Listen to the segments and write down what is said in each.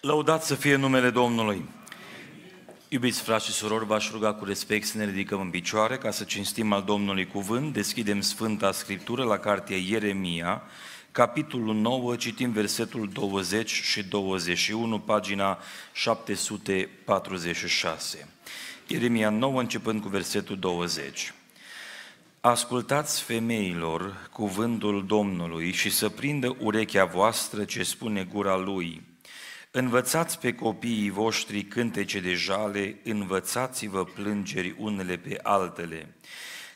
Lăudați să fie numele Domnului! Iubiți frați și surori, v-aș ruga cu respect să ne ridicăm în picioare ca să cinstim al Domnului cuvânt. Deschidem Sfânta Scriptură la cartea Ieremia, capitolul 9, citim versetul 20 și 21, pagina 746. Ieremia 9, începând cu versetul 20. Ascultați femeilor cuvântul Domnului și să prindă urechea voastră ce spune gura lui – Învățați pe copiii voștri cântece de jale, învățați-vă plângeri unele pe altele,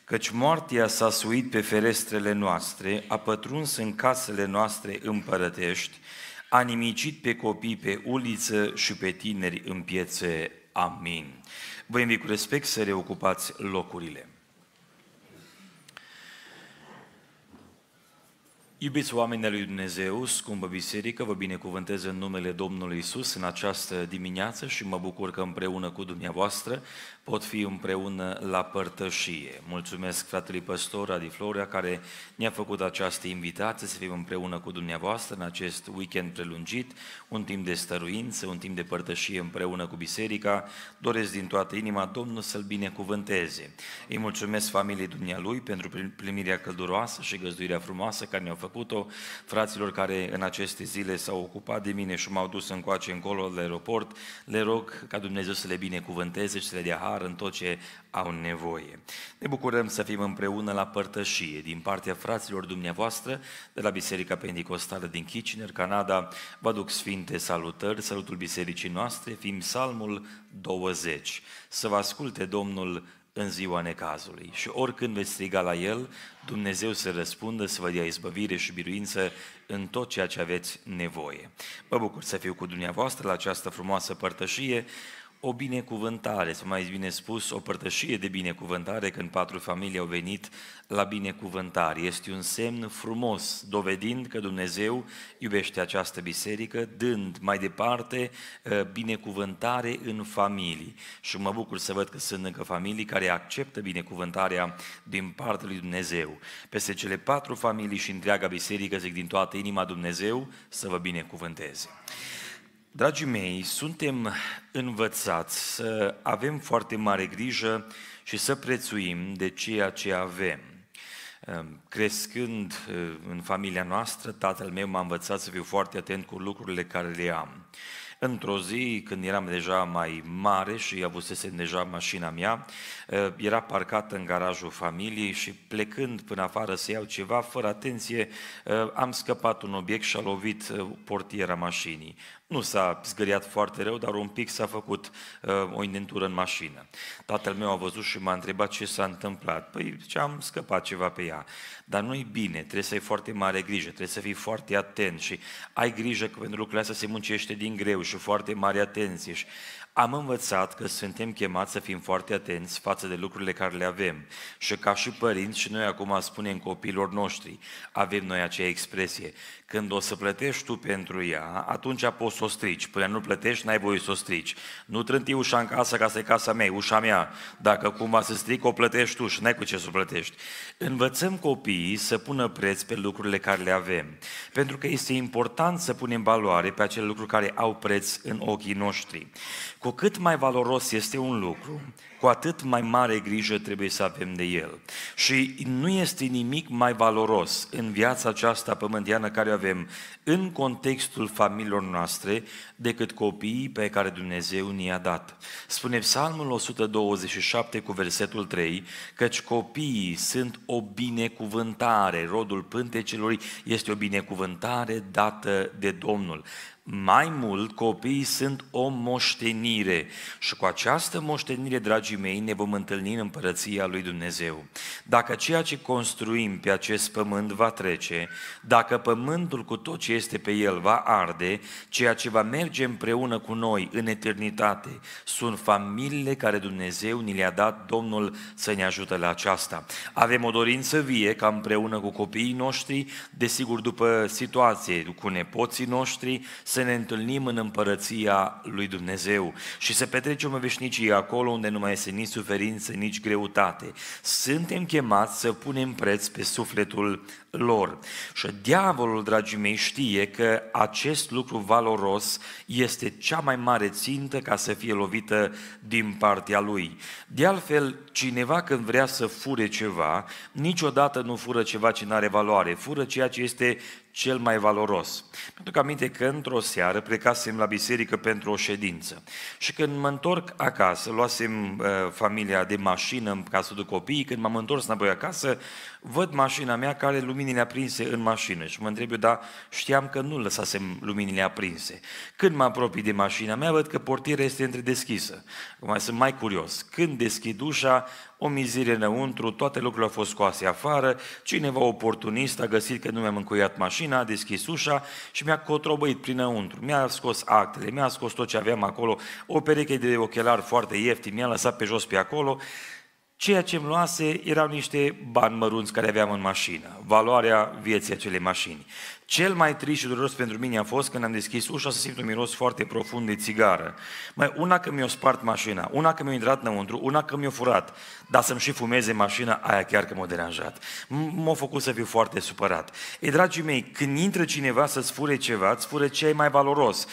căci moartea s-a suit pe ferestrele noastre, a pătruns în casele noastre împărătești, a nimicit pe copii pe uliță și pe tineri în piețe. Amin. Vă invit cu respect să reocupați locurile. Iubiți oamenii lui Dumnezeu, scumpă biserică, vă binecuvântez în numele Domnului Isus în această dimineață și mă bucur că împreună cu dumneavoastră pot fi împreună la părtășie. Mulțumesc fratelui păstor Adi Florea care ne-a făcut această invitație să fim împreună cu dumneavoastră în acest weekend prelungit, un timp de stăruință, un timp de părtășie împreună cu biserica. Doresc din toată inima Domnul să-l binecuvânteze. Îi mulțumesc familiei dumnealui pentru primirea călduroasă și găzduirea frumoasă care ne-au făcut-o, fraților care în aceste zile s-au ocupat de mine și m-au dus încoace încolo la aeroport, le rog ca Dumnezeu să le binecuvânteze și să le dea har în tot ce au nevoie. Ne bucurăm să fim împreună la părtășie din partea fraților dumneavoastră de la Biserica Pentecostală din Kitchener, Canada. Vă duc sfinte salutări, salutul bisericii noastre, fim psalmul 20. Să vă asculte Domnul în ziua necazului. Și oricând veți striga la El, Dumnezeu să răspundă, să vă dea izbăvire și biruință în tot ceea ce aveți nevoie. Mă bucur să fiu cu dumneavoastră la această frumoasă părtășie o binecuvântare, sau mai bine spus, o părtășie de binecuvântare când patru familii au venit la binecuvântare. Este un semn frumos, dovedind că Dumnezeu iubește această biserică, dând mai departe ă, binecuvântare în familii. Și mă bucur să văd că sunt încă familii care acceptă binecuvântarea din partea lui Dumnezeu. Peste cele patru familii și întreaga biserică, zic din toată inima Dumnezeu să vă binecuvânteze. Dragii mei, suntem învățați să avem foarte mare grijă și să prețuim de ceea ce avem. Ehm, crescând eh, în familia noastră, tatăl meu m-a învățat să fiu foarte atent cu lucrurile care le am. Într-o zi, când eram deja mai mare și avusesem deja mașina mea, eh, era parcată în garajul familiei și plecând până afară să iau ceva, fără atenție, eh, am scăpat un obiect și a lovit portiera mașinii. Nu s-a zgâriat foarte rău, dar un pic s-a făcut uh, o indentură în mașină. Tatăl meu a văzut și m-a întrebat ce s-a întâmplat. Păi ce am scăpat ceva pe ea. Dar nu-i bine, trebuie să ai foarte mare grijă, trebuie să fii foarte atent și ai grijă că pentru lucrurile astea se muncește din greu și foarte mare atenție. Și am învățat că suntem chemați să fim foarte atenți față de lucrurile care le avem. Și ca și părinți și noi acum spunem copiilor noștri, avem noi acea expresie, când o să plătești tu pentru ea, atunci poți să o strici. Până nu plătești, n-ai voie să o strici. Nu trânti ușa în casă ca să casa mea, ușa mea. Dacă cumva să stric, o plătești tu și n-ai cu ce să o plătești. Învățăm copiii să pună preț pe lucrurile care le avem. Pentru că este important să punem valoare pe acele lucruri care au preț în ochii noștri. Cu cât mai valoros este un lucru, cu atât mai mare grijă trebuie să avem de el. Și nu este nimic mai valoros în viața aceasta pământiană care o avem în contextul familiilor noastre decât copiii pe care Dumnezeu ne-a dat. Spune Psalmul 127 cu versetul 3, căci copiii sunt o binecuvântare, rodul pântecelor este o binecuvântare dată de Domnul mai mult, copiii sunt o moștenire și cu această moștenire, dragii mei, ne vom întâlni în împărăția lui Dumnezeu. Dacă ceea ce construim pe acest pământ va trece, dacă pământul cu tot ce este pe el va arde, ceea ce va merge împreună cu noi în eternitate sunt familiile care Dumnezeu ni le-a dat Domnul să ne ajute la aceasta. Avem o dorință vie ca împreună cu copiii noștri, desigur după situație, cu nepoții noștri, să ne întâlnim în împărăția lui Dumnezeu și să petrecem o veșnicie acolo unde nu mai este nici suferință, nici greutate. Suntem chemați să punem preț pe sufletul lor. Și diavolul, dragii mei, știe că acest lucru valoros este cea mai mare țintă ca să fie lovită din partea lui. De altfel, cineva când vrea să fure ceva, niciodată nu fură ceva ce nu are valoare, fură ceea ce este cel mai valoros. Pentru că aminte că într-o seară plecasem la biserică pentru o ședință și când mă întorc acasă, luasem uh, familia de mașină ca să duc copiii, când m-am întors înapoi acasă, văd mașina mea care luminile aprinse în mașină și mă întreb eu, dar știam că nu lăsasem luminile aprinse. Când mă apropii de mașina mea, văd că portiera este întredeschisă. Acum sunt mai curios. Când deschid ușa, o mizire înăuntru, toate lucrurile au fost scoase afară, cineva oportunist a găsit că nu mi-am încuiat mașina, a deschis ușa și mi-a cotrobăit prinăuntru, mi-a scos actele, mi-a scos tot ce aveam acolo, o pereche de ochelari foarte ieftin, mi-a lăsat pe jos pe acolo Ceea ce îmi luase erau niște bani mărunți care aveam în mașină, valoarea vieții acelei mașini. Cel mai trist și dureros pentru mine a fost când am deschis ușa să simt un miros foarte profund de țigară. Mai una că mi-o spart mașina, una că mi-o intrat înăuntru, una că mi-o furat, dar să-mi și fumeze mașina, aia chiar că m-a deranjat. M-a făcut să fiu foarte supărat. Ei, dragii mei, când intră cineva să-ți fure ceva, îți fure ce mai valoros.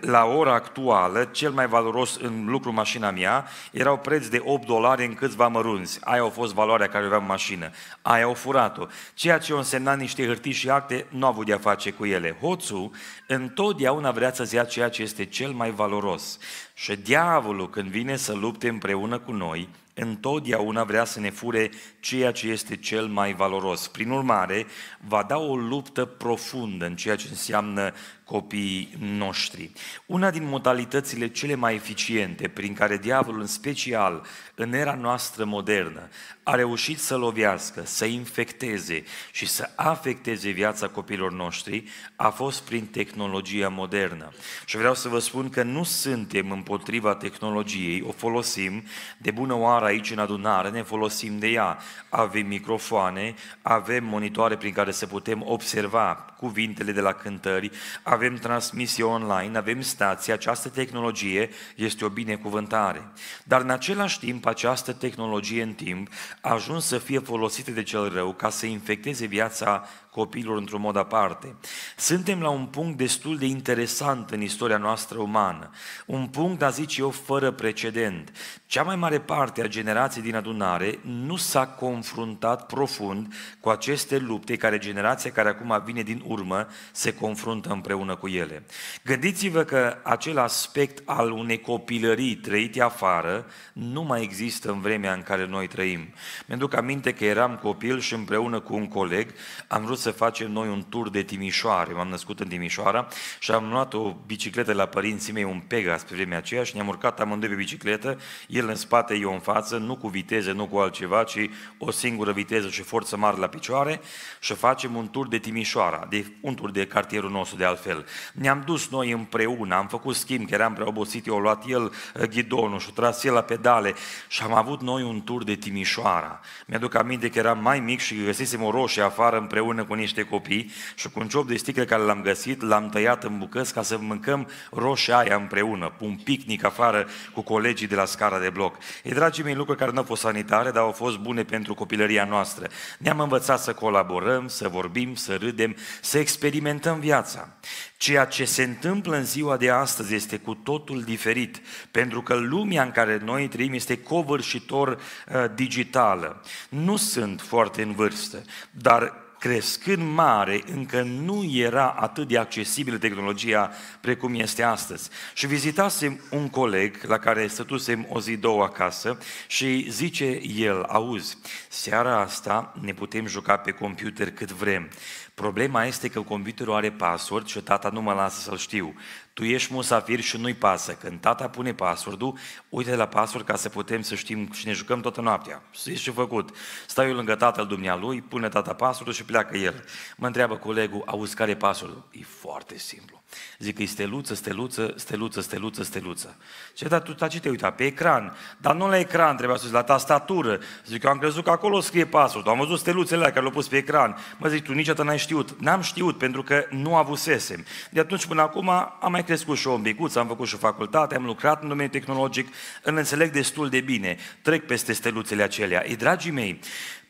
La ora actuală, cel mai valoros în lucru mașina mea, erau preț de 8 dolari în câțiva mărunți. Aia a fost valoarea care aveam mașină. Aia au furat-o. Ceea ce o însemna niște hârtii și acte, nu a avut de de-a face cu ele. Hoțul întotdeauna vrea să-ți ia ceea ce este cel mai valoros. Și diavolul, când vine să lupte împreună cu noi, întotdeauna vrea să ne fure ceea ce este cel mai valoros. Prin urmare, va da o luptă profundă în ceea ce înseamnă copiii noștri. Una din modalitățile cele mai eficiente prin care diavolul, în special în era noastră modernă, a reușit să lovească, să infecteze și să afecteze viața copiilor noștri, a fost prin tehnologia modernă. Și vreau să vă spun că nu suntem împotriva tehnologiei, o folosim de bună oară aici în adunare, ne folosim de ea. Avem microfoane, avem monitoare prin care să putem observa cuvintele de la cântări, avem transmisie online, avem stații, această tehnologie este o binecuvântare. Dar în același timp, această tehnologie în timp a ajuns să fie folosită de cel rău ca să infecteze viața copiilor într-un mod aparte. Suntem la un punct destul de interesant în istoria noastră umană, un punct, a zice eu, fără precedent. Cea mai mare parte a generației din adunare nu s-a confruntat profund cu aceste lupte care generația care acum vine din urmă se confruntă împreună cu ele. Gândiți-vă că acel aspect al unei copilării trăite afară nu mai există în vremea în care noi trăim. Mi-aduc aminte că eram copil și împreună cu un coleg am vrut să facem noi un tur de Timișoare. M-am născut în Timișoara și am luat o bicicletă la părinții mei, un Pegas pe vremea aceea și ne-am urcat amândoi pe bicicletă, el în spate, eu în față, nu cu viteze, nu cu altceva, ci o singură viteză și forță mare la picioare și facem un tur de Timișoara, de, un tur de cartierul nostru de altfel. Ne-am dus noi împreună, am făcut schimb, că eram prea obosit, eu luat el eh, ghidonul și tras el la pedale și am avut noi un tur de Timișoara. Mi-aduc aminte că eram mai mic și găsisem o roșie afară împreună cu cu niște copii și cu un ciop de sticle care l-am găsit, l-am tăiat în bucăți ca să mâncăm roșia aia împreună, un picnic afară cu colegii de la scara de bloc. E, dragii mei, lucruri care nu au fost sanitare, dar au fost bune pentru copilăria noastră. Ne-am învățat să colaborăm, să vorbim, să râdem, să experimentăm viața. Ceea ce se întâmplă în ziua de astăzi este cu totul diferit, pentru că lumea în care noi trăim este covârșitor uh, digitală. Nu sunt foarte în vârstă, dar crescând mare, încă nu era atât de accesibilă tehnologia precum este astăzi. Și vizitasem un coleg la care stătusem o zi, două acasă și zice el, auzi, seara asta ne putem juca pe computer cât vrem. Problema este că computerul are password și tata nu mă lasă să-l știu. Tu ești musafir și nu-i pasă. Când tata pune password uite la password ca să putem să știm și ne jucăm toată noaptea. Știți ce făcut? Stai eu lângă tatăl dumnealui, pune tata password și pleacă el. Mă întreabă colegul, auzi care e password -ul? E foarte simplu. Zic că e steluță, steluță, steluță, steluță, steluță. Ce dar tu da, ce te uita pe ecran, dar nu la ecran, trebuia să la tastatură. Zic, că am crezut că acolo scrie pasul, am văzut steluțele care le-au pus pe ecran. Mă zic, tu niciodată n-ai știut. N-am știut pentru că nu avusesem. De atunci până acum am mai crescut și o ambicuță, am făcut și o facultate, am lucrat în domeniul tehnologic, îl înțeleg destul de bine. Trec peste steluțele acelea. Ei, dragii mei,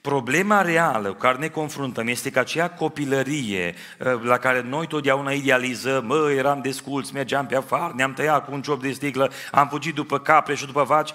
Problema reală cu care ne confruntăm este că acea copilărie ă, la care noi totdeauna idealizăm, mă, eram desculți, mergeam pe afară, ne-am tăiat cu un ciop de sticlă, am fugit după capre și după vaci,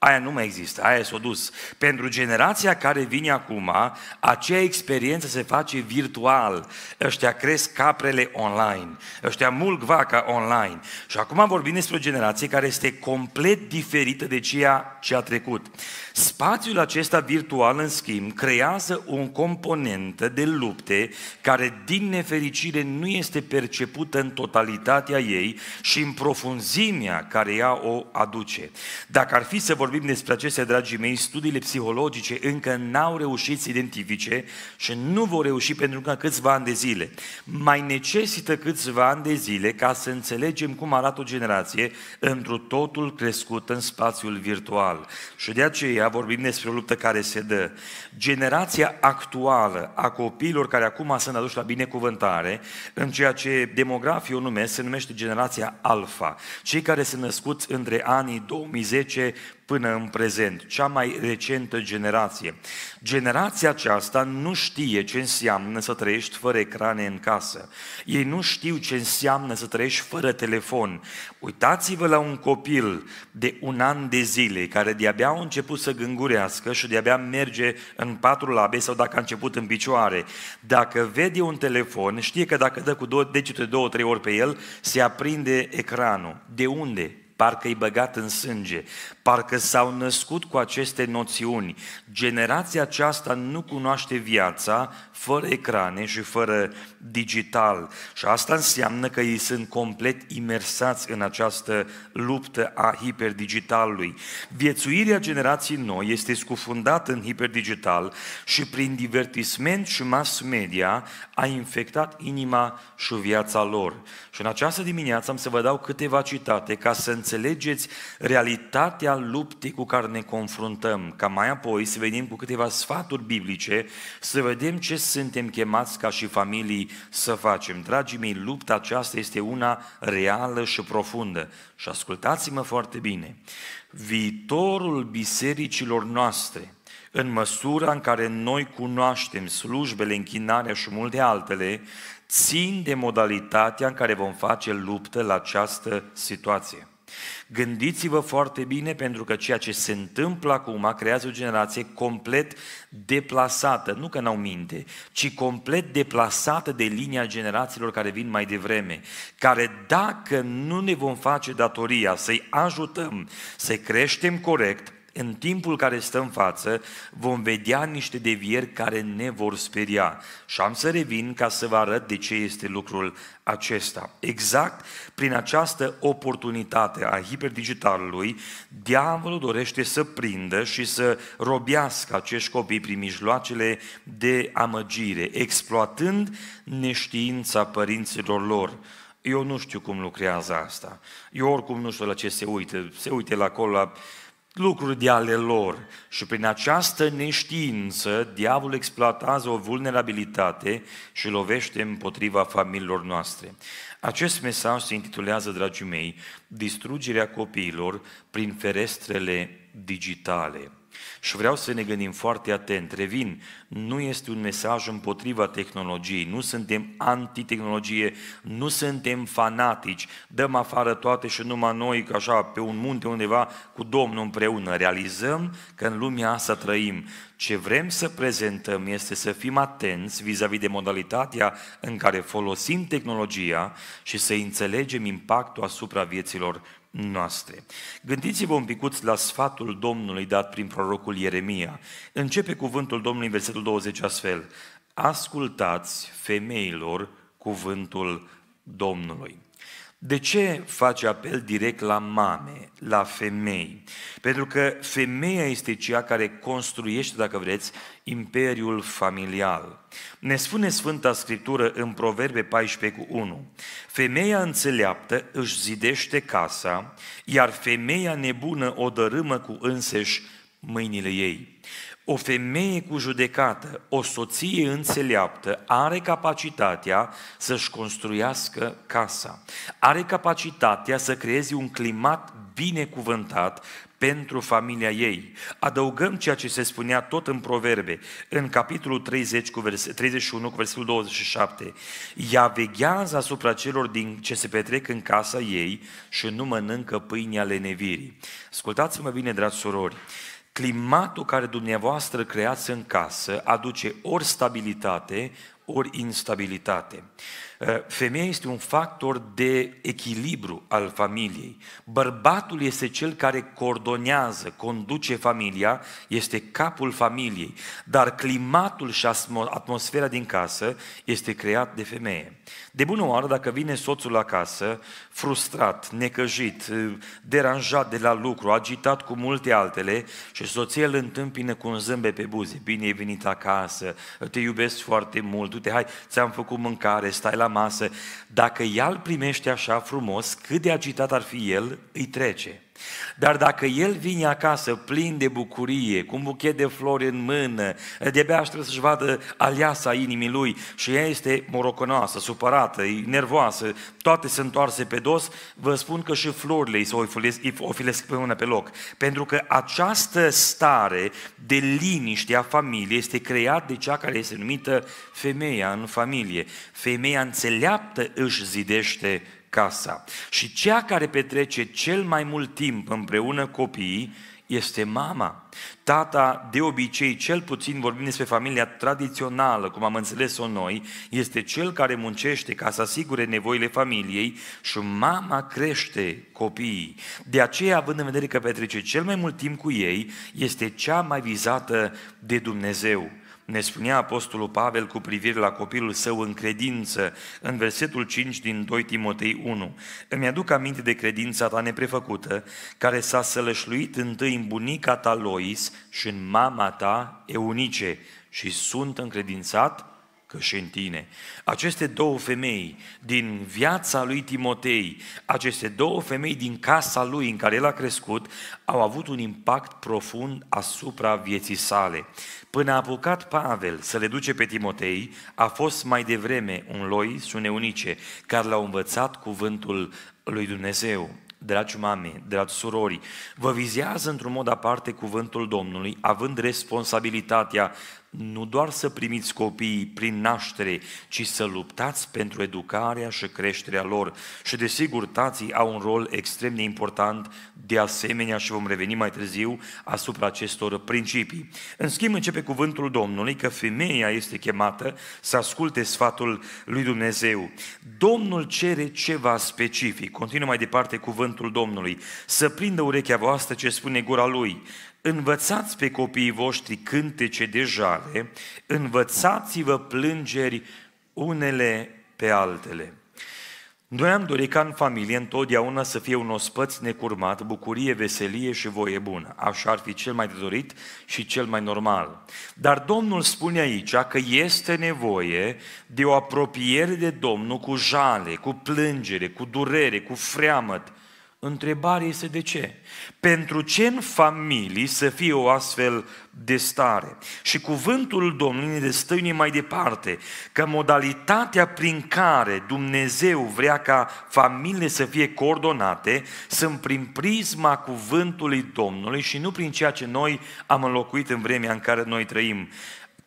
Aia nu mai există, aia s-a dus. Pentru generația care vine acum, acea experiență se face virtual. Ăștia cresc caprele online, ăștia mulg vaca online. Și acum vorbim despre o generație care este complet diferită de ceea ce a trecut. Spațiul acesta virtual, în schimb, creează un componentă de lupte care, din nefericire, nu este percepută în totalitatea ei și în profunzimea care ea o aduce. Dacă ar fi să vorbim vorbim despre acestea, dragii mei, studiile psihologice încă n-au reușit să identifice și nu vor reuși pentru că câțiva ani de zile. Mai necesită câțiva ani de zile ca să înțelegem cum arată o generație într-o totul crescut în spațiul virtual. Și de aceea vorbim despre o luptă care se dă. Generația actuală a copiilor care acum sunt aduși la binecuvântare, în ceea ce demografii o numesc, se numește generația alfa. Cei care sunt născuți între anii 2010 până în prezent, cea mai recentă generație. Generația aceasta nu știe ce înseamnă să trăiești fără ecrane în casă. Ei nu știu ce înseamnă să trăiești fără telefon. Uitați-vă la un copil de un an de zile care de-abia a început să gângurească și de-abia merge în patru labe sau dacă a început în picioare. Dacă vede un telefon, știe că dacă dă cu două degete două, trei ori pe el, se aprinde ecranul. De unde? parcă i băgat în sânge. Parcă s-au născut cu aceste noțiuni. Generația aceasta nu cunoaște viața fără ecrane și fără digital. Și asta înseamnă că ei sunt complet imersați în această luptă a hiperdigitalului. Viețuirea generației noi este scufundată în hiperdigital și prin divertisment și mass media a infectat inima și viața lor. Și în această dimineață am să vă dau câteva citate ca să înțelegeți realitatea lupte cu care ne confruntăm, ca mai apoi să venim cu câteva sfaturi biblice, să vedem ce suntem chemați ca și familii să facem. Dragii mei, lupta aceasta este una reală și profundă. Și ascultați-mă foarte bine. Viitorul bisericilor noastre, în măsura în care noi cunoaștem slujbele, închinarea și multe altele, țin de modalitatea în care vom face luptă la această situație. Gândiți-vă foarte bine pentru că ceea ce se întâmplă acum creează o generație complet deplasată, nu că n-au minte, ci complet deplasată de linia generațiilor care vin mai devreme, care dacă nu ne vom face datoria să-i ajutăm să creștem corect, în timpul care stă în față vom vedea niște devieri care ne vor speria. Și am să revin ca să vă arăt de ce este lucrul acesta. Exact prin această oportunitate a hiperdigitalului, diavolul dorește să prindă și să robească acești copii prin mijloacele de amăgire, exploatând neștiința părinților lor. Eu nu știu cum lucrează asta. Eu oricum nu știu la ce se uită. Se uită la acolo la lucruri de ale lor și prin această neștiință diavolul exploatează o vulnerabilitate și lovește împotriva familiilor noastre. Acest mesaj se intitulează, dragii mei, Distrugerea copiilor prin ferestrele digitale. Și vreau să ne gândim foarte atent, revin, nu este un mesaj împotriva tehnologiei, nu suntem antitehnologie, nu suntem fanatici, dăm afară toate și numai noi, ca așa, pe un munte undeva, cu Domnul împreună, realizăm că în lumea asta trăim. Ce vrem să prezentăm este să fim atenți vis-a-vis de modalitatea în care folosim tehnologia și să înțelegem impactul asupra vieților noastre. Gândiți-vă un picuț la sfatul Domnului dat prin prorocul Ieremia. Începe cuvântul Domnului în versetul 20 astfel. Ascultați femeilor cuvântul Domnului. De ce face apel direct la mame, la femei? Pentru că femeia este cea care construiește, dacă vreți, imperiul familial. Ne spune Sfânta Scriptură în Proverbe 14 cu 1. Femeia înțeleaptă își zidește casa, iar femeia nebună o dărâmă cu înseși mâinile ei. O femeie cu judecată, o soție înțeleaptă, are capacitatea să-și construiască casa. Are capacitatea să creeze un climat binecuvântat pentru familia ei. Adăugăm ceea ce se spunea tot în Proverbe, în capitolul 30 cu verse, 31 cu versetul 27. Ea veghează asupra celor din ce se petrec în casa ei și nu mănâncă pâinea lenevirii. Ascultați-mă bine, dragi surori, climatul care dumneavoastră creați în casă aduce ori stabilitate, ori instabilitate. Eh, femeia este un factor de echilibru al familiei. Bărbatul este cel care coordonează, conduce familia, este capul familiei, dar climatul și atmosfera din casă este creat de femeie. De bună oară, dacă vine soțul la casă, frustrat, necăjit, eh, deranjat de la lucru, agitat cu multe altele și soția îl întâmpină cu un zâmbet pe buze, bine ai venit acasă, te iubesc foarte mult, du-te, hai, ți-am făcut mâncare, stai la masă, dacă ea îl primește așa frumos, cât de agitat ar fi el, îi trece. Dar dacă el vine acasă plin de bucurie, cu un buchet de flori în mână, de-abia aș să-și vadă aliasa inimii lui și ea este moroconoasă, supărată, nervoasă, toate se întoarse pe dos, vă spun că și florile îi se ofilesc pe mână pe loc. Pentru că această stare de liniște a familiei este creat de cea care este numită femeia în familie. Femeia înțeleaptă își zidește casa. Și cea care petrece cel mai mult timp împreună copiii este mama. Tata, de obicei, cel puțin vorbim despre familia tradițională, cum am înțeles-o noi, este cel care muncește ca să asigure nevoile familiei și mama crește copiii. De aceea, având în vedere că petrece cel mai mult timp cu ei, este cea mai vizată de Dumnezeu ne spunea Apostolul Pavel cu privire la copilul său în credință, în versetul 5 din 2 Timotei 1. Îmi aduc aminte de credința ta neprefăcută, care s-a sălășluit întâi în bunica ta Lois și în mama ta Eunice și sunt încredințat că și în tine. Aceste două femei din viața lui Timotei, aceste două femei din casa lui în care el a crescut, au avut un impact profund asupra vieții sale. Până a apucat Pavel să le duce pe Timotei, a fost mai devreme un loi sune care l-au învățat cuvântul lui Dumnezeu dragi mame, dragi surori, vă vizează într-un mod aparte cuvântul Domnului, având responsabilitatea nu doar să primiți copiii prin naștere, ci să luptați pentru educarea și creșterea lor. Și desigur, tații au un rol extrem de important, de asemenea, și vom reveni mai târziu asupra acestor principii. În schimb, începe cuvântul Domnului că femeia este chemată să asculte sfatul lui Dumnezeu. Domnul cere ceva specific. Continuă mai departe cuvântul Domnului. Să prindă urechea voastră ce spune gura lui Învățați pe copiii voștri cântece de jale, învățați-vă plângeri unele pe altele. Noi am dorit ca în familie întotdeauna să fie un ospăț necurmat, bucurie, veselie și voie bună. Așa ar fi cel mai dorit și cel mai normal. Dar Domnul spune aici că este nevoie de o apropiere de Domnul cu jale, cu plângere, cu durere, cu freamăt, Întrebarea este de ce? Pentru ce în familii să fie o astfel de stare? Și cuvântul Domnului ne destăine mai departe că modalitatea prin care Dumnezeu vrea ca familiile să fie coordonate sunt prin prisma cuvântului Domnului și nu prin ceea ce noi am înlocuit în vremea în care noi trăim.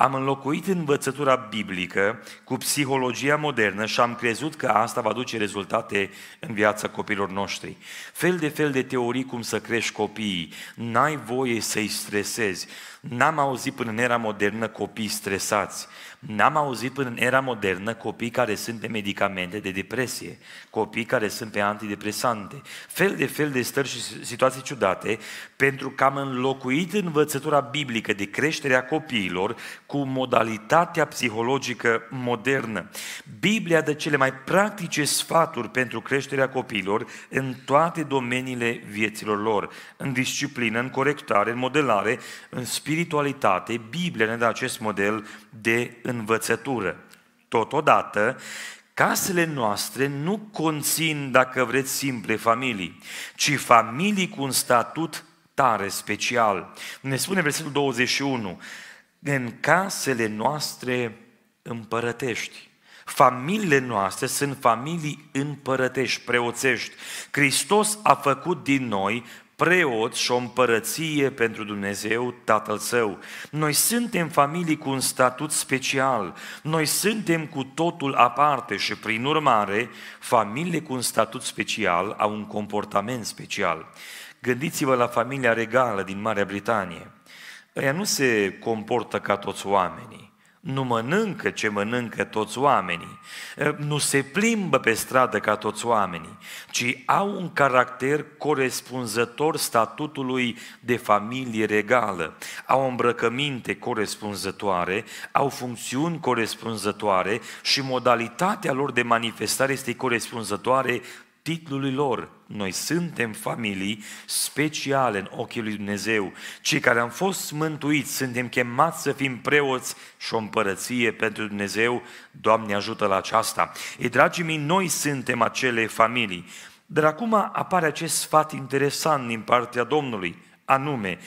Am înlocuit învățătura biblică cu psihologia modernă și am crezut că asta va duce rezultate în viața copilor noștri. Fel de fel de teorii cum să crești copiii, n-ai voie să-i stresezi. N-am auzit până în era modernă copii stresați. N-am auzit până în era modernă copii care sunt pe medicamente de depresie, copii care sunt pe antidepresante, fel de fel de stări și situații ciudate, pentru că am înlocuit învățătura biblică de creșterea copiilor cu modalitatea psihologică modernă. Biblia dă cele mai practice sfaturi pentru creșterea copiilor în toate domeniile vieților lor, în disciplină, în corectare, în modelare, în spiritualitate. Biblia ne dă acest model de învățătură. Totodată, Casele noastre nu conțin, dacă vreți, simple familii, ci familii cu un statut tare special. Ne spune versetul 21, în casele noastre împărătești. Familiile noastre sunt familii împărătești, preoțești. Hristos a făcut din noi preot și o împărăție pentru Dumnezeu Tatăl Său. Noi suntem familii cu un statut special, noi suntem cu totul aparte și prin urmare, familiile cu un statut special au un comportament special. Gândiți-vă la familia regală din Marea Britanie. Ea nu se comportă ca toți oamenii. Nu mănâncă ce mănâncă toți oamenii, ă, nu se plimbă pe stradă ca toți oamenii, ci au un caracter corespunzător statutului de familie regală, au îmbrăcăminte corespunzătoare, au funcțiuni corespunzătoare și modalitatea lor de manifestare este corespunzătoare titlului lor, noi suntem familii speciale în ochii lui Dumnezeu. Cei care am fost mântuiți suntem chemați să fim preoți și o împărăție pentru Dumnezeu. Doamne ajută la aceasta. Ei, dragii mei, noi suntem acele familii. Dar acum apare acest sfat interesant din partea Domnului, anume,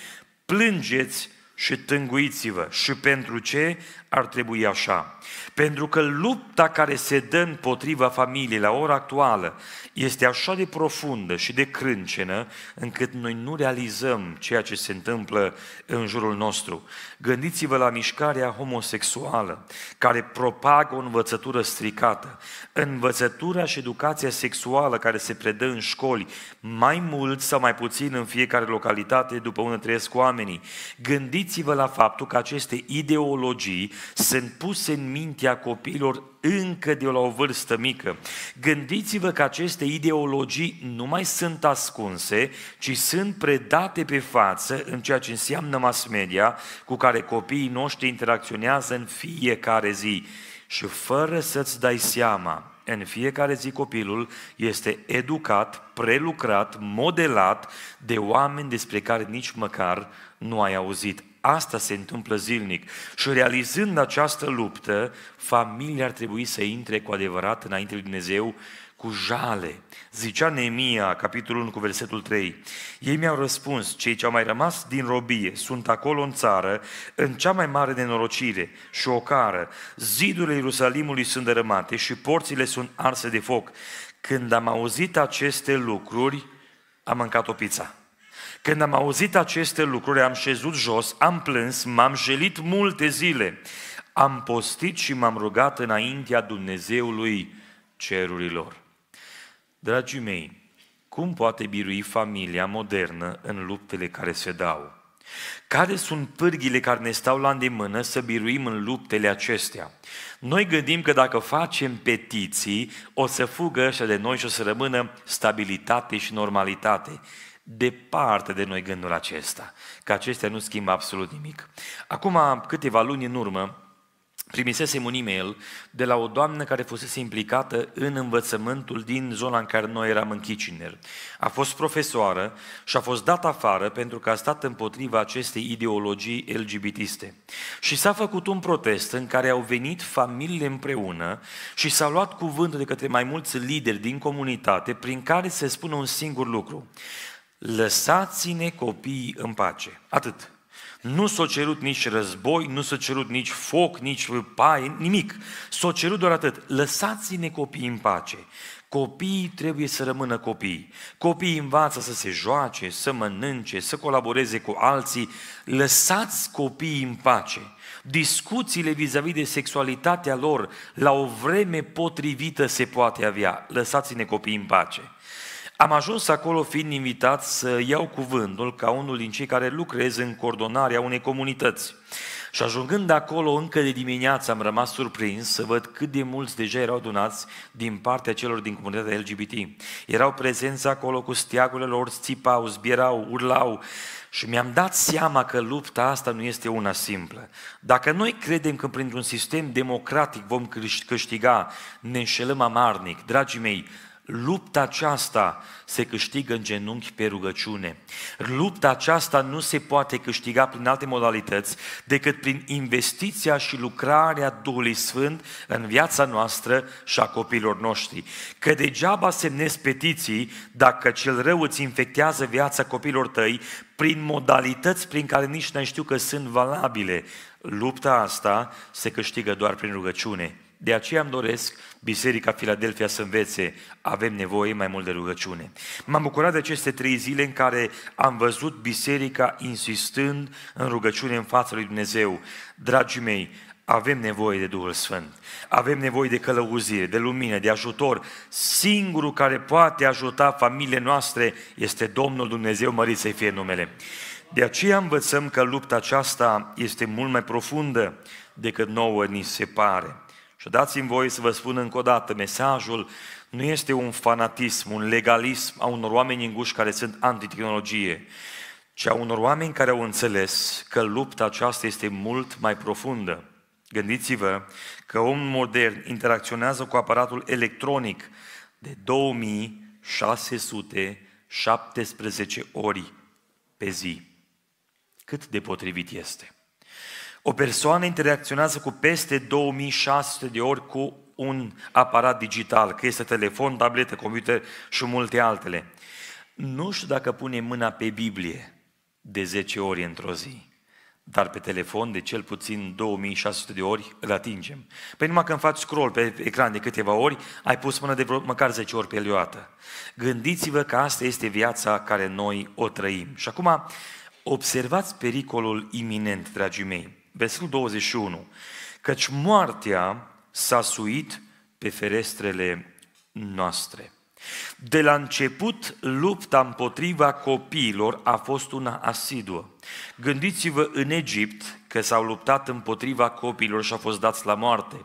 plângeți și tânguiți-vă. Și pentru ce ar trebui așa? Pentru că lupta care se dă împotriva familiei la ora actuală este așa de profundă și de crâncenă încât noi nu realizăm ceea ce se întâmplă în jurul nostru. Gândiți-vă la mișcarea homosexuală care propagă o învățătură stricată. Învățătura și educația sexuală care se predă în școli, mai mult sau mai puțin în fiecare localitate după unde trăiesc oamenii. Gândiți gândiți-vă la faptul că aceste ideologii sunt puse în mintea copiilor încă de la o vârstă mică. Gândiți-vă că aceste ideologii nu mai sunt ascunse, ci sunt predate pe față în ceea ce înseamnă mass media cu care copiii noștri interacționează în fiecare zi. Și fără să-ți dai seama, în fiecare zi copilul este educat, prelucrat, modelat de oameni despre care nici măcar nu ai auzit. Asta se întâmplă zilnic. Și realizând această luptă, familia ar trebui să intre cu adevărat înainte lui Dumnezeu cu jale. Zicea Neemia, capitolul 1 cu versetul 3, ei mi-au răspuns, cei ce au mai rămas din robie sunt acolo în țară, în cea mai mare nenorocire și ocară, zidurile Ierusalimului sunt dărâmate și porțile sunt arse de foc. Când am auzit aceste lucruri, am mâncat o pizza. Când am auzit aceste lucruri, am șezut jos, am plâns, m-am jelit multe zile. Am postit și m-am rugat înaintea Dumnezeului cerurilor. Dragii mei, cum poate birui familia modernă în luptele care se dau? Care sunt pârghile care ne stau la îndemână să biruim în luptele acestea? Noi gândim că dacă facem petiții, o să fugă ăștia de noi și o să rămână stabilitate și normalitate departe de noi gândul acesta, că acestea nu schimbă absolut nimic. Acum câteva luni în urmă, primisesem un e-mail de la o doamnă care fusese implicată în învățământul din zona în care noi eram în Kitchener. A fost profesoară și a fost dat afară pentru că a stat împotriva acestei ideologii LGBTiste. Și s-a făcut un protest în care au venit familiile împreună și s-a luat cuvântul de către mai mulți lideri din comunitate prin care se spune un singur lucru lăsați-ne copiii în pace. Atât. Nu s-a cerut nici război, nu s-a cerut nici foc, nici paie, nimic. S-a cerut doar atât. Lăsați-ne copiii în pace. Copiii trebuie să rămână copii. Copiii învață să se joace, să mănânce, să colaboreze cu alții. Lăsați copiii în pace. Discuțiile vis-a-vis de sexualitatea lor la o vreme potrivită se poate avea. Lăsați-ne copiii în pace. Am ajuns acolo fiind invitat să iau cuvântul ca unul din cei care lucrez în coordonarea unei comunități. Și ajungând acolo, încă de dimineață am rămas surprins să văd cât de mulți deja erau adunați din partea celor din comunitatea LGBT. Erau prezenți acolo cu steagurile lor, țipau, zbierau, urlau și mi-am dat seama că lupta asta nu este una simplă. Dacă noi credem că printr-un sistem democratic vom câștiga, ne înșelăm amarnic. Dragii mei, Lupta aceasta se câștigă în genunchi pe rugăciune. Lupta aceasta nu se poate câștiga prin alte modalități decât prin investiția și lucrarea Duhului Sfânt în viața noastră și a copiilor noștri. Că degeaba semnezi petiții dacă cel rău îți infectează viața copiilor tăi prin modalități prin care nici nu știu că sunt valabile. Lupta asta se câștigă doar prin rugăciune. De aceea îmi doresc Biserica Filadelfia să învețe, avem nevoie mai mult de rugăciune. M-am bucurat de aceste trei zile în care am văzut biserica insistând în rugăciune în fața lui Dumnezeu. Dragii mei, avem nevoie de Duhul Sfânt, avem nevoie de călăuzire, de lumină, de ajutor. Singurul care poate ajuta familiile noastre este Domnul Dumnezeu, mărit să fie numele. De aceea învățăm că lupta aceasta este mult mai profundă decât nouă ni se pare. Și dați-mi voi să vă spun încă o dată, mesajul nu este un fanatism, un legalism a unor oameni înguși care sunt antitehnologie, ci a unor oameni care au înțeles că lupta aceasta este mult mai profundă. Gândiți-vă că omul modern interacționează cu aparatul electronic de 2617 ori pe zi. Cât de potrivit este? O persoană interacționează cu peste 2600 de ori cu un aparat digital, că este telefon, tabletă, computer și multe altele. Nu știu dacă pune mâna pe Biblie de 10 ori într-o zi, dar pe telefon de cel puțin 2600 de ori îl atingem. Păi numai când faci scroll pe ecran de câteva ori, ai pus mână de vreo, măcar 10 ori pe el Gândiți-vă că asta este viața care noi o trăim. Și acum, observați pericolul iminent, dragii mei versetul 21, căci moartea s-a suit pe ferestrele noastre. De la început, lupta împotriva copiilor a fost una asiduă. Gândiți-vă în Egipt că s-au luptat împotriva copiilor și au fost dați la moarte.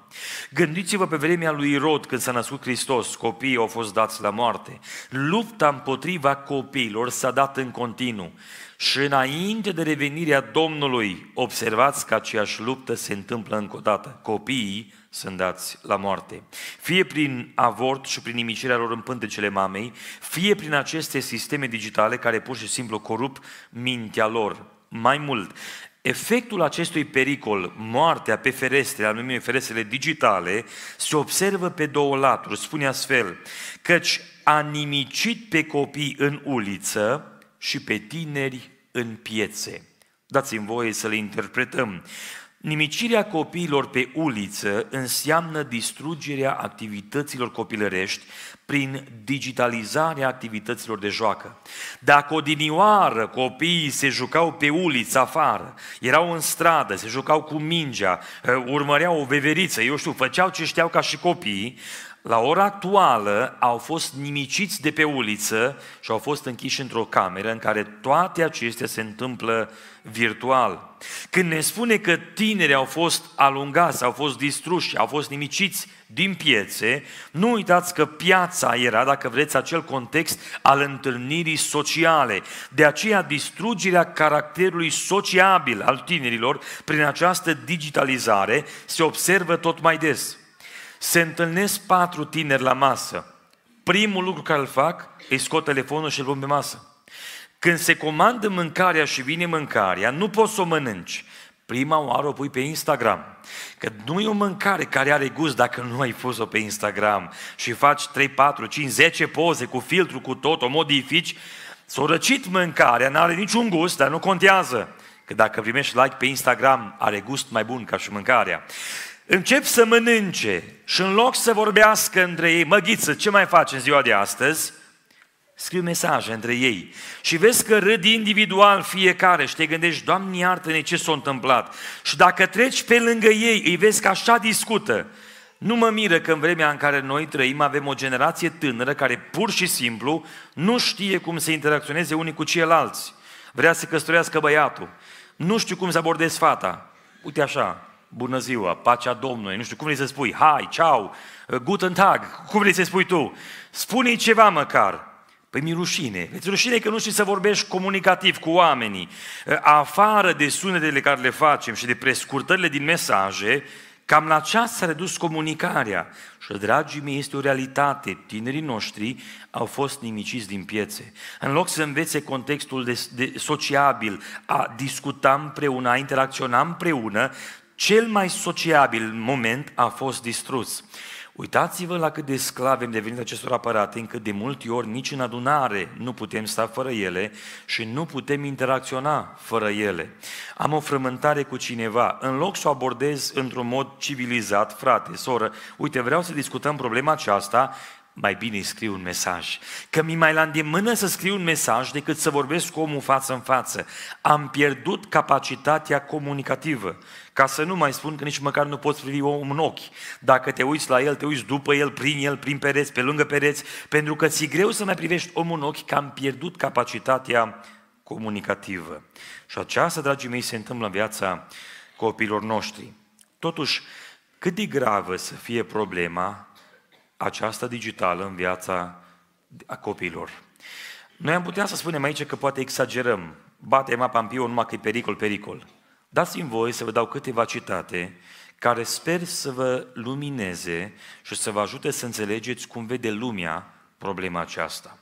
Gândiți-vă pe vremea lui Rod când s-a născut Hristos, copiii au fost dați la moarte. Lupta împotriva copiilor s-a dat în continuu. Și înainte de revenirea Domnului, observați că aceeași luptă se întâmplă încă o dată. Copiii sunt dați la moarte. Fie prin avort și prin nimicirea lor în pântecele mamei, fie prin aceste sisteme digitale care pur și simplu corup mintea lor. Mai mult, Efectul acestui pericol, moartea pe ferestre, al ferestrele digitale, se observă pe două laturi. Spune astfel, căci a nimicit pe copii în uliță, și pe tineri în piețe. Dați-mi voie să le interpretăm. Nimicirea copiilor pe uliță înseamnă distrugerea activităților copilărești prin digitalizarea activităților de joacă. Dacă odinioară copiii se jucau pe uliță afară, erau în stradă, se jucau cu mingea, urmăreau o veveriță, eu știu, făceau ce știau ca și copiii, la ora actuală au fost nimiciți de pe uliță și au fost închiși într-o cameră în care toate acestea se întâmplă virtual. Când ne spune că tinerii au fost alungați, au fost distruși, au fost nimiciți din piețe, nu uitați că piața era, dacă vreți, acel context al întâlnirii sociale. De aceea distrugerea caracterului sociabil al tinerilor prin această digitalizare se observă tot mai des. Se întâlnesc patru tineri la masă. Primul lucru care îl fac, îi scot telefonul și îl pun pe masă. Când se comandă mâncarea și vine mâncarea, nu poți să o mănânci. Prima oară o pui pe Instagram. Că nu e o mâncare care are gust dacă nu ai pus-o pe Instagram și faci 3, 4, 5, 10 poze cu filtru, cu tot, o modifici. S-a răcit mâncarea, n-are niciun gust, dar nu contează. Că dacă primești like pe Instagram, are gust mai bun ca și mâncarea încep să mănânce și în loc să vorbească între ei, măghiță, ce mai faci în ziua de astăzi? Scriu mesaje între ei și vezi că râd individual fiecare și te gândești, Doamne iartă-ne ce s-a întâmplat. Și dacă treci pe lângă ei, îi vezi că așa discută. Nu mă miră că în vremea în care noi trăim avem o generație tânără care pur și simplu nu știe cum să interacționeze unii cu ceilalți. Vrea să căsătorească băiatul. Nu știu cum să abordez fata. Uite așa, bună ziua, pacea Domnului, nu știu, cum vrei să spui, hai, ceau, guten tag, cum vrei să spui tu? Spune-i ceva măcar. Păi mi rușine. Îți rușine că nu știi să vorbești comunicativ cu oamenii. Afară de sunetele care le facem și de prescurtările din mesaje, Cam la ceas s-a redus comunicarea. Și, dragii mei, este o realitate. Tinerii noștri au fost nimiciți din piețe. În loc să învețe contextul de, de, sociabil, a discuta împreună, a interacționa împreună, cel mai sociabil moment a fost distrus. Uitați-vă la cât de sclavi am devenit acestor aparate, încât de multe ori nici în adunare nu putem sta fără ele și nu putem interacționa fără ele. Am o frământare cu cineva, în loc să o abordez într-un mod civilizat, frate, soră, uite, vreau să discutăm problema aceasta, mai bine scriu un mesaj. Că mi mai la îndemână să scriu un mesaj decât să vorbesc cu omul față în față. Am pierdut capacitatea comunicativă. Ca să nu mai spun că nici măcar nu poți privi omul în ochi. Dacă te uiți la el, te uiți după el, prin el, prin pereți, pe lângă pereți, pentru că ți greu să mai privești omul în ochi, că am pierdut capacitatea comunicativă. Și aceasta, dragii mei, se întâmplă în viața copiilor noștri. Totuși, cât de gravă să fie problema aceasta digitală în viața a copiilor? Noi am putea să spunem aici că poate exagerăm, batem apa în piu numai că e pericol, pericol. Dați-mi voi să vă dau câteva citate care sper să vă lumineze și să vă ajute să înțelegeți cum vede lumea problema aceasta.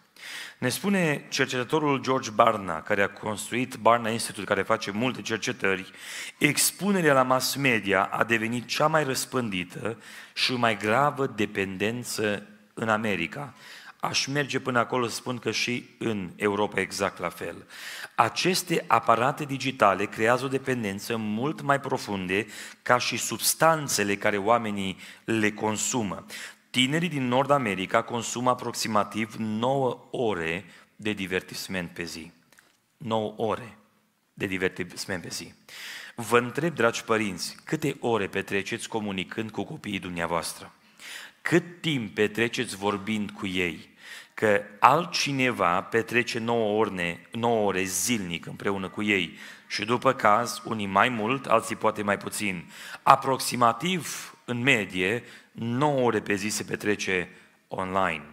Ne spune cercetătorul George Barna, care a construit Barna Institute, care face multe cercetări, expunerea la mass media a devenit cea mai răspândită și mai gravă dependență în America Aș merge până acolo să spun că și în Europa exact la fel. Aceste aparate digitale creează o dependență mult mai profunde ca și substanțele care oamenii le consumă. Tinerii din Nord America consumă aproximativ 9 ore de divertisment pe zi. 9 ore de divertisment pe zi. Vă întreb, dragi părinți, câte ore petreceți comunicând cu copiii dumneavoastră? cât timp petreceți vorbind cu ei, că altcineva petrece 9 ore, 9 ore zilnic împreună cu ei și după caz, unii mai mult, alții poate mai puțin. Aproximativ, în medie, 9 ore pe zi se petrece online.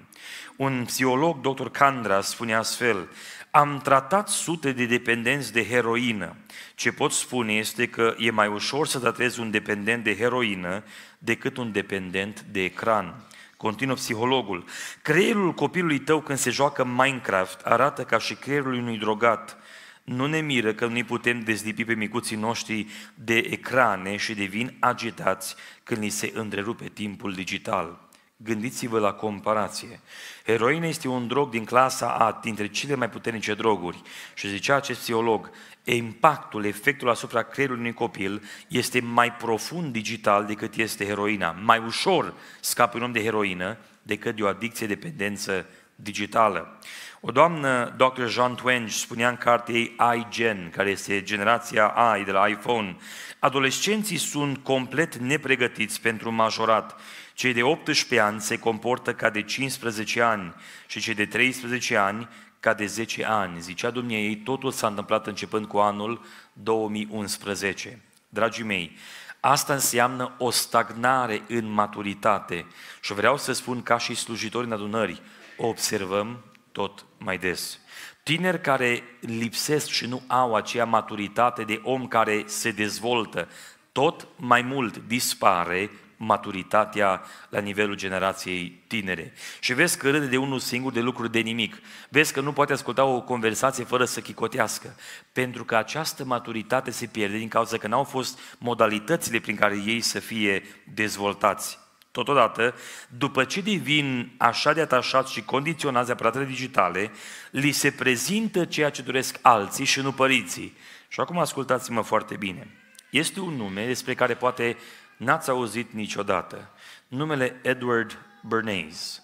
Un psiholog, dr. Candra, spune astfel, am tratat sute de dependenți de heroină. Ce pot spune este că e mai ușor să tratezi un dependent de heroină decât un dependent de ecran. Continuă psihologul. Creierul copilului tău când se joacă Minecraft arată ca și creierul unui drogat. Nu ne miră că nu putem dezlipi pe micuții noștri de ecrane și devin agitați când li se întrerupe timpul digital. Gândiți-vă la comparație. Heroina este un drog din clasa A, dintre cele mai puternice droguri. Și zicea acest psiholog, impactul, efectul asupra creierului unui copil este mai profund digital decât este heroina. Mai ușor scapă un om de heroină decât de o adicție dependență digitală. O doamnă, Dr. Jean Twenge, spunea în cartei iGen, care este generația AI de la iPhone, adolescenții sunt complet nepregătiți pentru majorat cei de 18 ani se comportă ca de 15 ani și cei de 13 ani ca de 10 ani. Zicea ei totul s-a întâmplat începând cu anul 2011. Dragii mei, asta înseamnă o stagnare în maturitate și vreau să spun ca și slujitori în adunări, o observăm tot mai des. Tineri care lipsesc și nu au aceea maturitate de om care se dezvoltă, tot mai mult dispare maturitatea la nivelul generației tinere. Și vezi că râde de unul singur de lucruri de nimic. Vezi că nu poate asculta o conversație fără să chicotească. Pentru că această maturitate se pierde din cauza că n-au fost modalitățile prin care ei să fie dezvoltați. Totodată, după ce devin așa de atașați și condiționați de aparatele digitale, li se prezintă ceea ce doresc alții și nu părinții. Și acum ascultați-mă foarte bine. Este un nume despre care poate n-ați auzit niciodată. Numele Edward Bernays.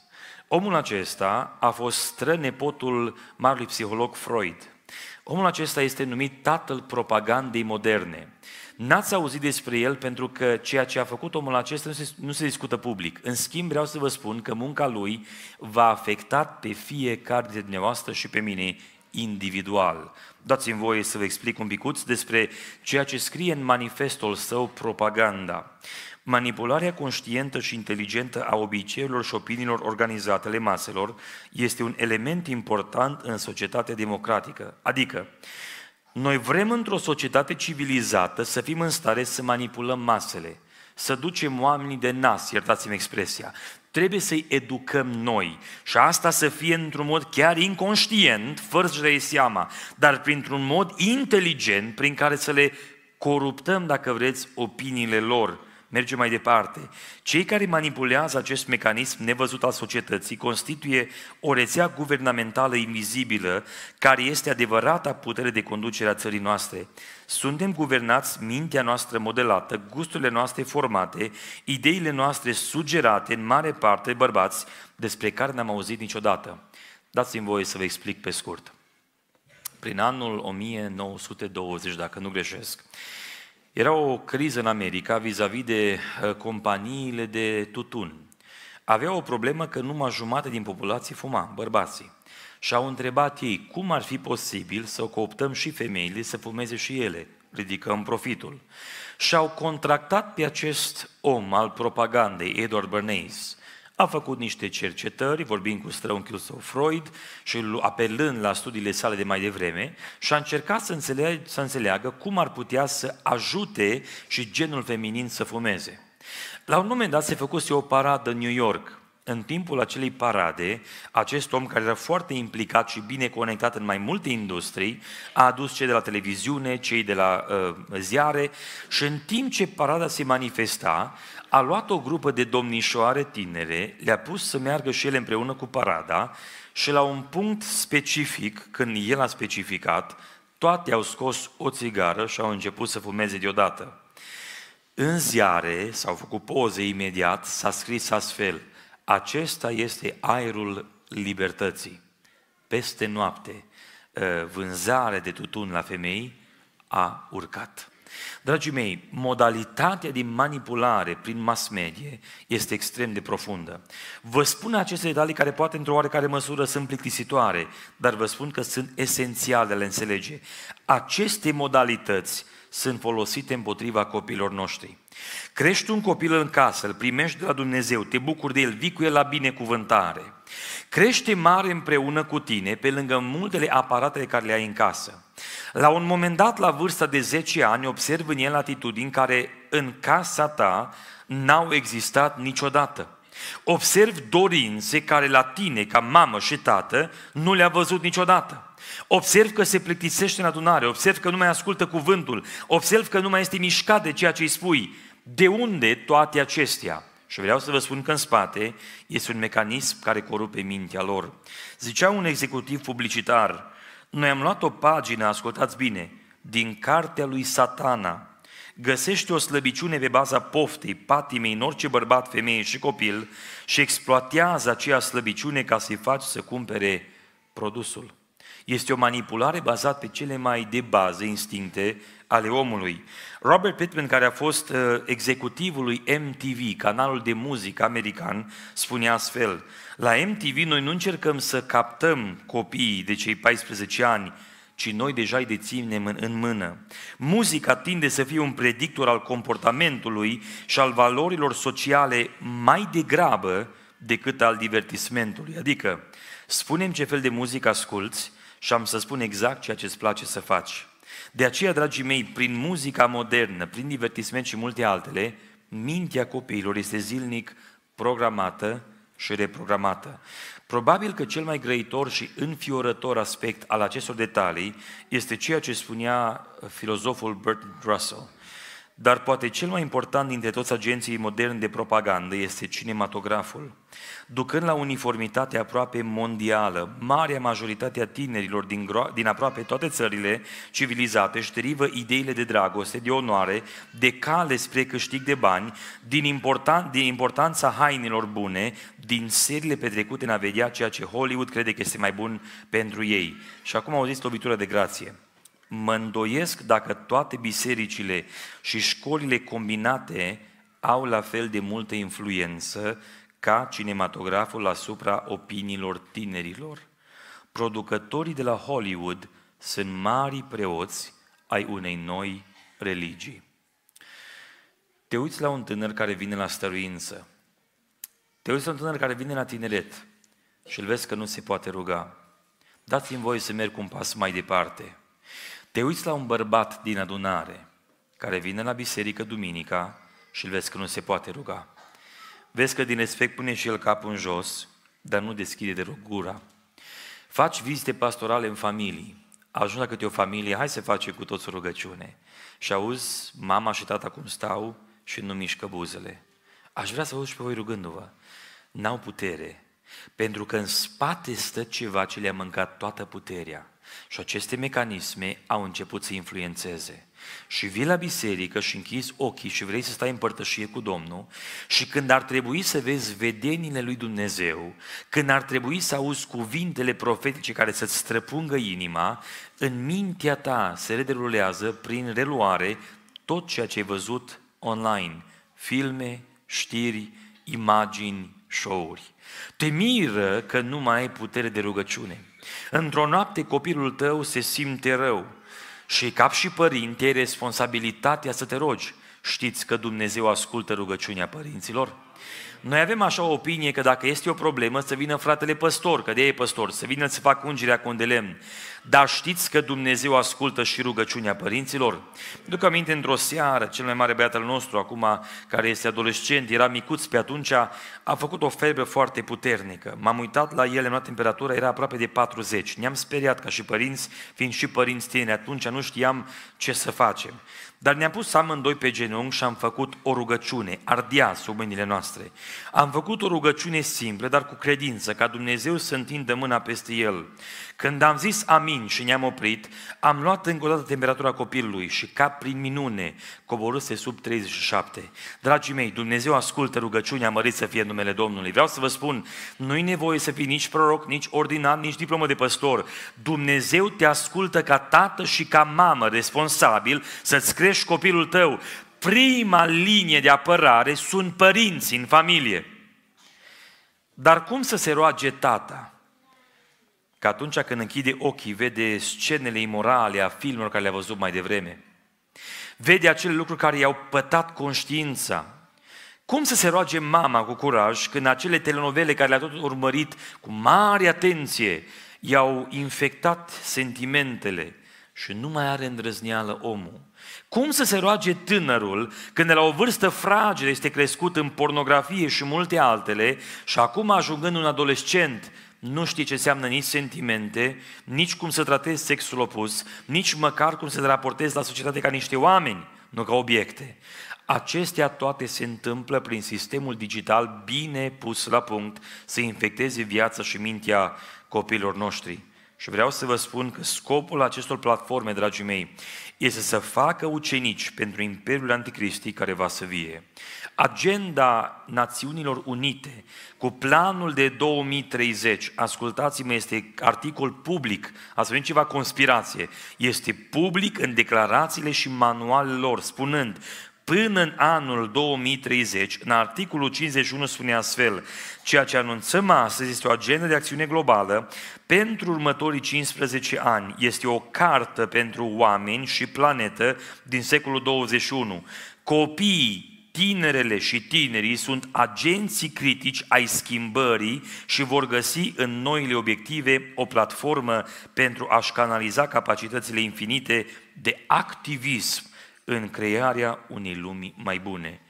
Omul acesta a fost strănepotul marului psiholog Freud. Omul acesta este numit tatăl propagandei moderne. N-ați auzit despre el pentru că ceea ce a făcut omul acesta nu se, nu se discută public. În schimb, vreau să vă spun că munca lui va afecta pe fiecare dintre dumneavoastră și pe mine individual. Dați-mi voie să vă explic un picuț despre ceea ce scrie în manifestul său propaganda. Manipularea conștientă și inteligentă a obiceiurilor și opiniilor organizate ale maselor este un element important în societatea democratică. Adică, noi vrem într-o societate civilizată să fim în stare să manipulăm masele, să ducem oamenii de nas, iertați-mi expresia, Trebuie să-i educăm noi și asta să fie într-un mod chiar inconștient, fără să dai seama, dar printr-un mod inteligent prin care să le coruptăm, dacă vreți, opiniile lor Merge mai departe. Cei care manipulează acest mecanism nevăzut al societății constituie o rețea guvernamentală invizibilă care este adevărata putere de conducere a țării noastre. Suntem guvernați mintea noastră modelată, gusturile noastre formate, ideile noastre sugerate în mare parte bărbați despre care n-am auzit niciodată. Dați-mi voie să vă explic pe scurt. Prin anul 1920, dacă nu greșesc, era o criză în America vis-a-vis de ă, companiile de tutun. Aveau o problemă că numai jumate din populație fuma, bărbații. Și au întrebat ei cum ar fi posibil să cooptăm și femeile să fumeze și ele, ridicăm profitul. Și au contractat pe acest om al propagandei, Edward Bernays, a făcut niște cercetări, vorbind cu străunchiul său Freud și apelând la studiile sale de mai devreme, și a încercat să, înțeleagă, să înțeleagă cum ar putea să ajute și genul feminin să fumeze. La un moment dat se făcuse o paradă în New York în timpul acelei parade, acest om care era foarte implicat și bine conectat în mai multe industrii, a adus cei de la televiziune, cei de la uh, ziare și în timp ce parada se manifesta, a luat o grupă de domnișoare tinere, le-a pus să meargă și ele împreună cu parada și la un punct specific, când el a specificat, toate au scos o țigară și au început să fumeze deodată. În ziare s-au făcut poze imediat, s-a scris astfel – acesta este aerul libertății. Peste noapte, ă, vânzarea de tutun la femei a urcat. Dragii mei, modalitatea de manipulare prin mass media este extrem de profundă. Vă spun aceste detalii care poate într-o oarecare măsură sunt plictisitoare, dar vă spun că sunt esențiale, le înțelege. Aceste modalități sunt folosite împotriva copilor noștri. Crești un copil în casă, îl primești de la Dumnezeu, te bucuri de el, vii cu el la binecuvântare. Crește mare împreună cu tine, pe lângă multele aparatele care le ai în casă. La un moment dat, la vârsta de 10 ani, observ în el atitudini care în casa ta n-au existat niciodată. Observ dorințe care la tine, ca mamă și tată, nu le-a văzut niciodată. Observ că se plictisește în adunare, observ că nu mai ascultă cuvântul, observ că nu mai este mișcat de ceea ce îi spui. De unde toate acestea? Și vreau să vă spun că în spate este un mecanism care corupe mintea lor. Zicea un executiv publicitar, noi am luat o pagină, ascultați bine, din cartea lui Satana. Găsește o slăbiciune pe baza poftei, patimei în orice bărbat, femeie și copil și exploatează aceea slăbiciune ca să-i faci să cumpere produsul. Este o manipulare bazată pe cele mai de bază instincte ale omului. Robert Pittman, care a fost uh, lui MTV, canalul de muzică american, spune astfel, la MTV noi nu încercăm să captăm copiii de cei 14 ani, ci noi deja îi deținem în, în mână. Muzica tinde să fie un predictor al comportamentului și al valorilor sociale mai degrabă decât al divertismentului. Adică, spunem ce fel de muzică asculți, și am să spun exact ceea ce îți place să faci. De aceea, dragii mei, prin muzica modernă, prin divertisment și multe altele, mintea copiilor este zilnic programată și reprogramată. Probabil că cel mai grăitor și înfiorător aspect al acestor detalii este ceea ce spunea filozoful Bertrand Russell. Dar poate cel mai important dintre toți agenții moderni de propagandă este cinematograful. Ducând la uniformitate aproape mondială, marea majoritate a tinerilor din, gro- din aproape toate țările civilizate își derivă ideile de dragoste, de onoare, de cale spre câștig de bani, din, importan- din importanța hainelor bune, din seriile petrecute în a vedea ceea ce Hollywood crede că este mai bun pentru ei. Și acum auziți lovitura de grație mă îndoiesc dacă toate bisericile și școlile combinate au la fel de multă influență ca cinematograful asupra opiniilor tinerilor. Producătorii de la Hollywood sunt mari preoți ai unei noi religii. Te uiți la un tânăr care vine la stăruință, te uiți la un tânăr care vine la tineret și îl vezi că nu se poate ruga. Dați-mi voie să merg un pas mai departe. Te uiți la un bărbat din adunare care vine la biserică duminica și îl vezi că nu se poate ruga. Vezi că din respect pune și el capul în jos, dar nu deschide de gura. Faci vizite pastorale în familii. Ajungi la câte o familie, hai să faci cu toți rugăciune. Și auzi mama și tata cum stau și nu mișcă buzele. Aș vrea să auzi și pe voi rugându-vă. N-au putere, pentru că în spate stă ceva ce le-a mâncat toată puterea. Și aceste mecanisme au început să influențeze. Și vii la biserică și închizi ochii și vrei să stai în părtășie cu Domnul și când ar trebui să vezi vedenile lui Dumnezeu, când ar trebui să auzi cuvintele profetice care să-ți străpungă inima, în mintea ta se rederulează prin reluare tot ceea ce ai văzut online, filme, știri, imagini, show-uri. Te miră că nu mai ai putere de rugăciune. Într-o noapte copilul tău se simte rău și cap și părinte ai responsabilitatea să te rogi. Știți că Dumnezeu ascultă rugăciunea părinților? Noi avem așa o opinie că dacă este o problemă să vină fratele păstor, că de e păstor, să vină să facă ungerea cu un de lemn. Dar știți că Dumnezeu ascultă și rugăciunea părinților? Duc aminte într-o seară, cel mai mare băiat al nostru acum, care este adolescent, era micuț pe atunci, a făcut o febră foarte puternică. M-am uitat la el, am luat temperatura, era aproape de 40. Ne-am speriat ca și părinți, fiind și părinți tineri, atunci nu știam ce să facem. Dar ne-am pus amândoi pe genunchi și am făcut o rugăciune, ardea sub mâinile noastre. Am făcut o rugăciune simplă, dar cu credință, ca Dumnezeu să întindă mâna peste el. Când am zis amin și ne-am oprit, am luat încă o dată temperatura copilului și ca prin minune coborâse sub 37. Dragii mei, Dumnezeu ascultă rugăciunea, mărit să fie numele Domnului. Vreau să vă spun, nu-i nevoie să fii nici proroc, nici ordinar, nici diplomă de păstor. Dumnezeu te ascultă ca tată și ca mamă responsabil să-ți crești copilul tău. Prima linie de apărare sunt părinții în familie. Dar cum să se roage tata? că atunci când închide ochii vede scenele imorale a filmelor care le-a văzut mai devreme. Vede acele lucruri care i-au pătat conștiința. Cum să se roage mama cu curaj când acele telenovele care le-a tot urmărit cu mare atenție i-au infectat sentimentele și nu mai are îndrăzneală omul? Cum să se roage tânărul când de la o vârstă fragedă este crescut în pornografie și multe altele și acum ajungând un adolescent nu știe ce înseamnă nici sentimente, nici cum să tratezi sexul opus, nici măcar cum să te raportezi la societate ca niște oameni, nu ca obiecte. Acestea toate se întâmplă prin sistemul digital bine pus la punct să infecteze viața și mintea copiilor noștri. Și vreau să vă spun că scopul acestor platforme, dragii mei, este să facă ucenici pentru Imperiul Anticristii care va să vie. Agenda Națiunilor Unite cu planul de 2030, ascultați-mă, este articol public, ați venit ceva conspirație, este public în declarațiile și manualele lor, spunând până în anul 2030, în articolul 51 spune astfel, ceea ce anunțăm astăzi este o agendă de acțiune globală pentru următorii 15 ani. Este o cartă pentru oameni și planetă din secolul 21. Copiii, tinerele și tinerii sunt agenții critici ai schimbării și vor găsi în noile obiective o platformă pentru a-și canaliza capacitățile infinite de activism în crearea unei lumi mai bune.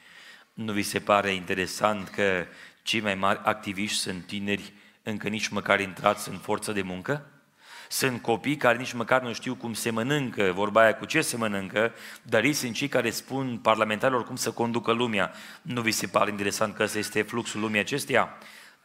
Nu vi se pare interesant că cei mai mari activiști sunt tineri, încă nici măcar intrați în forță de muncă? Sunt copii care nici măcar nu știu cum se mănâncă, vorba aia cu ce se mănâncă, dar ei sunt cei care spun parlamentarilor cum să conducă lumea. Nu vi se pare interesant că ăsta este fluxul lumii acesteia?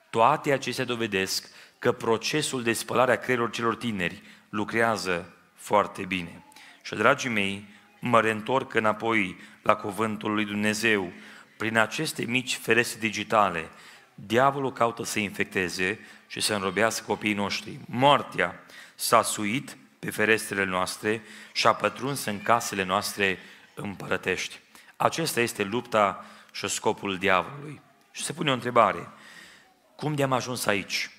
Toate acestea dovedesc că procesul de spălare a creierilor celor tineri lucrează foarte bine. Și, dragii mei, mă reîntorc înapoi la cuvântul lui Dumnezeu. Prin aceste mici ferestre digitale, diavolul caută să infecteze și să înrobească copiii noștri. Moartea s-a suit pe ferestrele noastre și a pătruns în casele noastre împărătești. Acesta este lupta și scopul diavolului. Și se pune o întrebare. Cum de-am ajuns aici?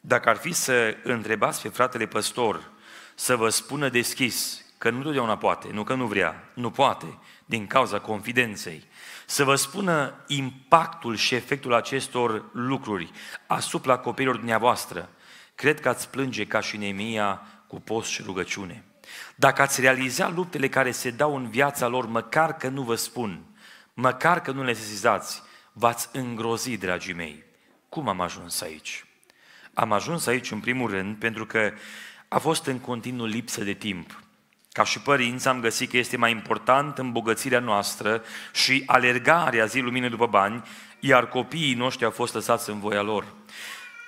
Dacă ar fi să întrebați pe fratele păstor să vă spună deschis că nu totdeauna poate, nu că nu vrea, nu poate, din cauza confidenței, să vă spună impactul și efectul acestor lucruri asupra copiilor dumneavoastră, cred că ați plânge ca și Nemia cu post și rugăciune. Dacă ați realiza luptele care se dau în viața lor, măcar că nu vă spun, măcar că nu le sesizați, v-ați îngrozi, dragii mei. Cum am ajuns aici? Am ajuns aici, în primul rând, pentru că a fost în continuu lipsă de timp. Ca și părinți am găsit că este mai important îmbogățirea noastră și alergarea zi lumine după bani, iar copiii noștri au fost lăsați în voia lor.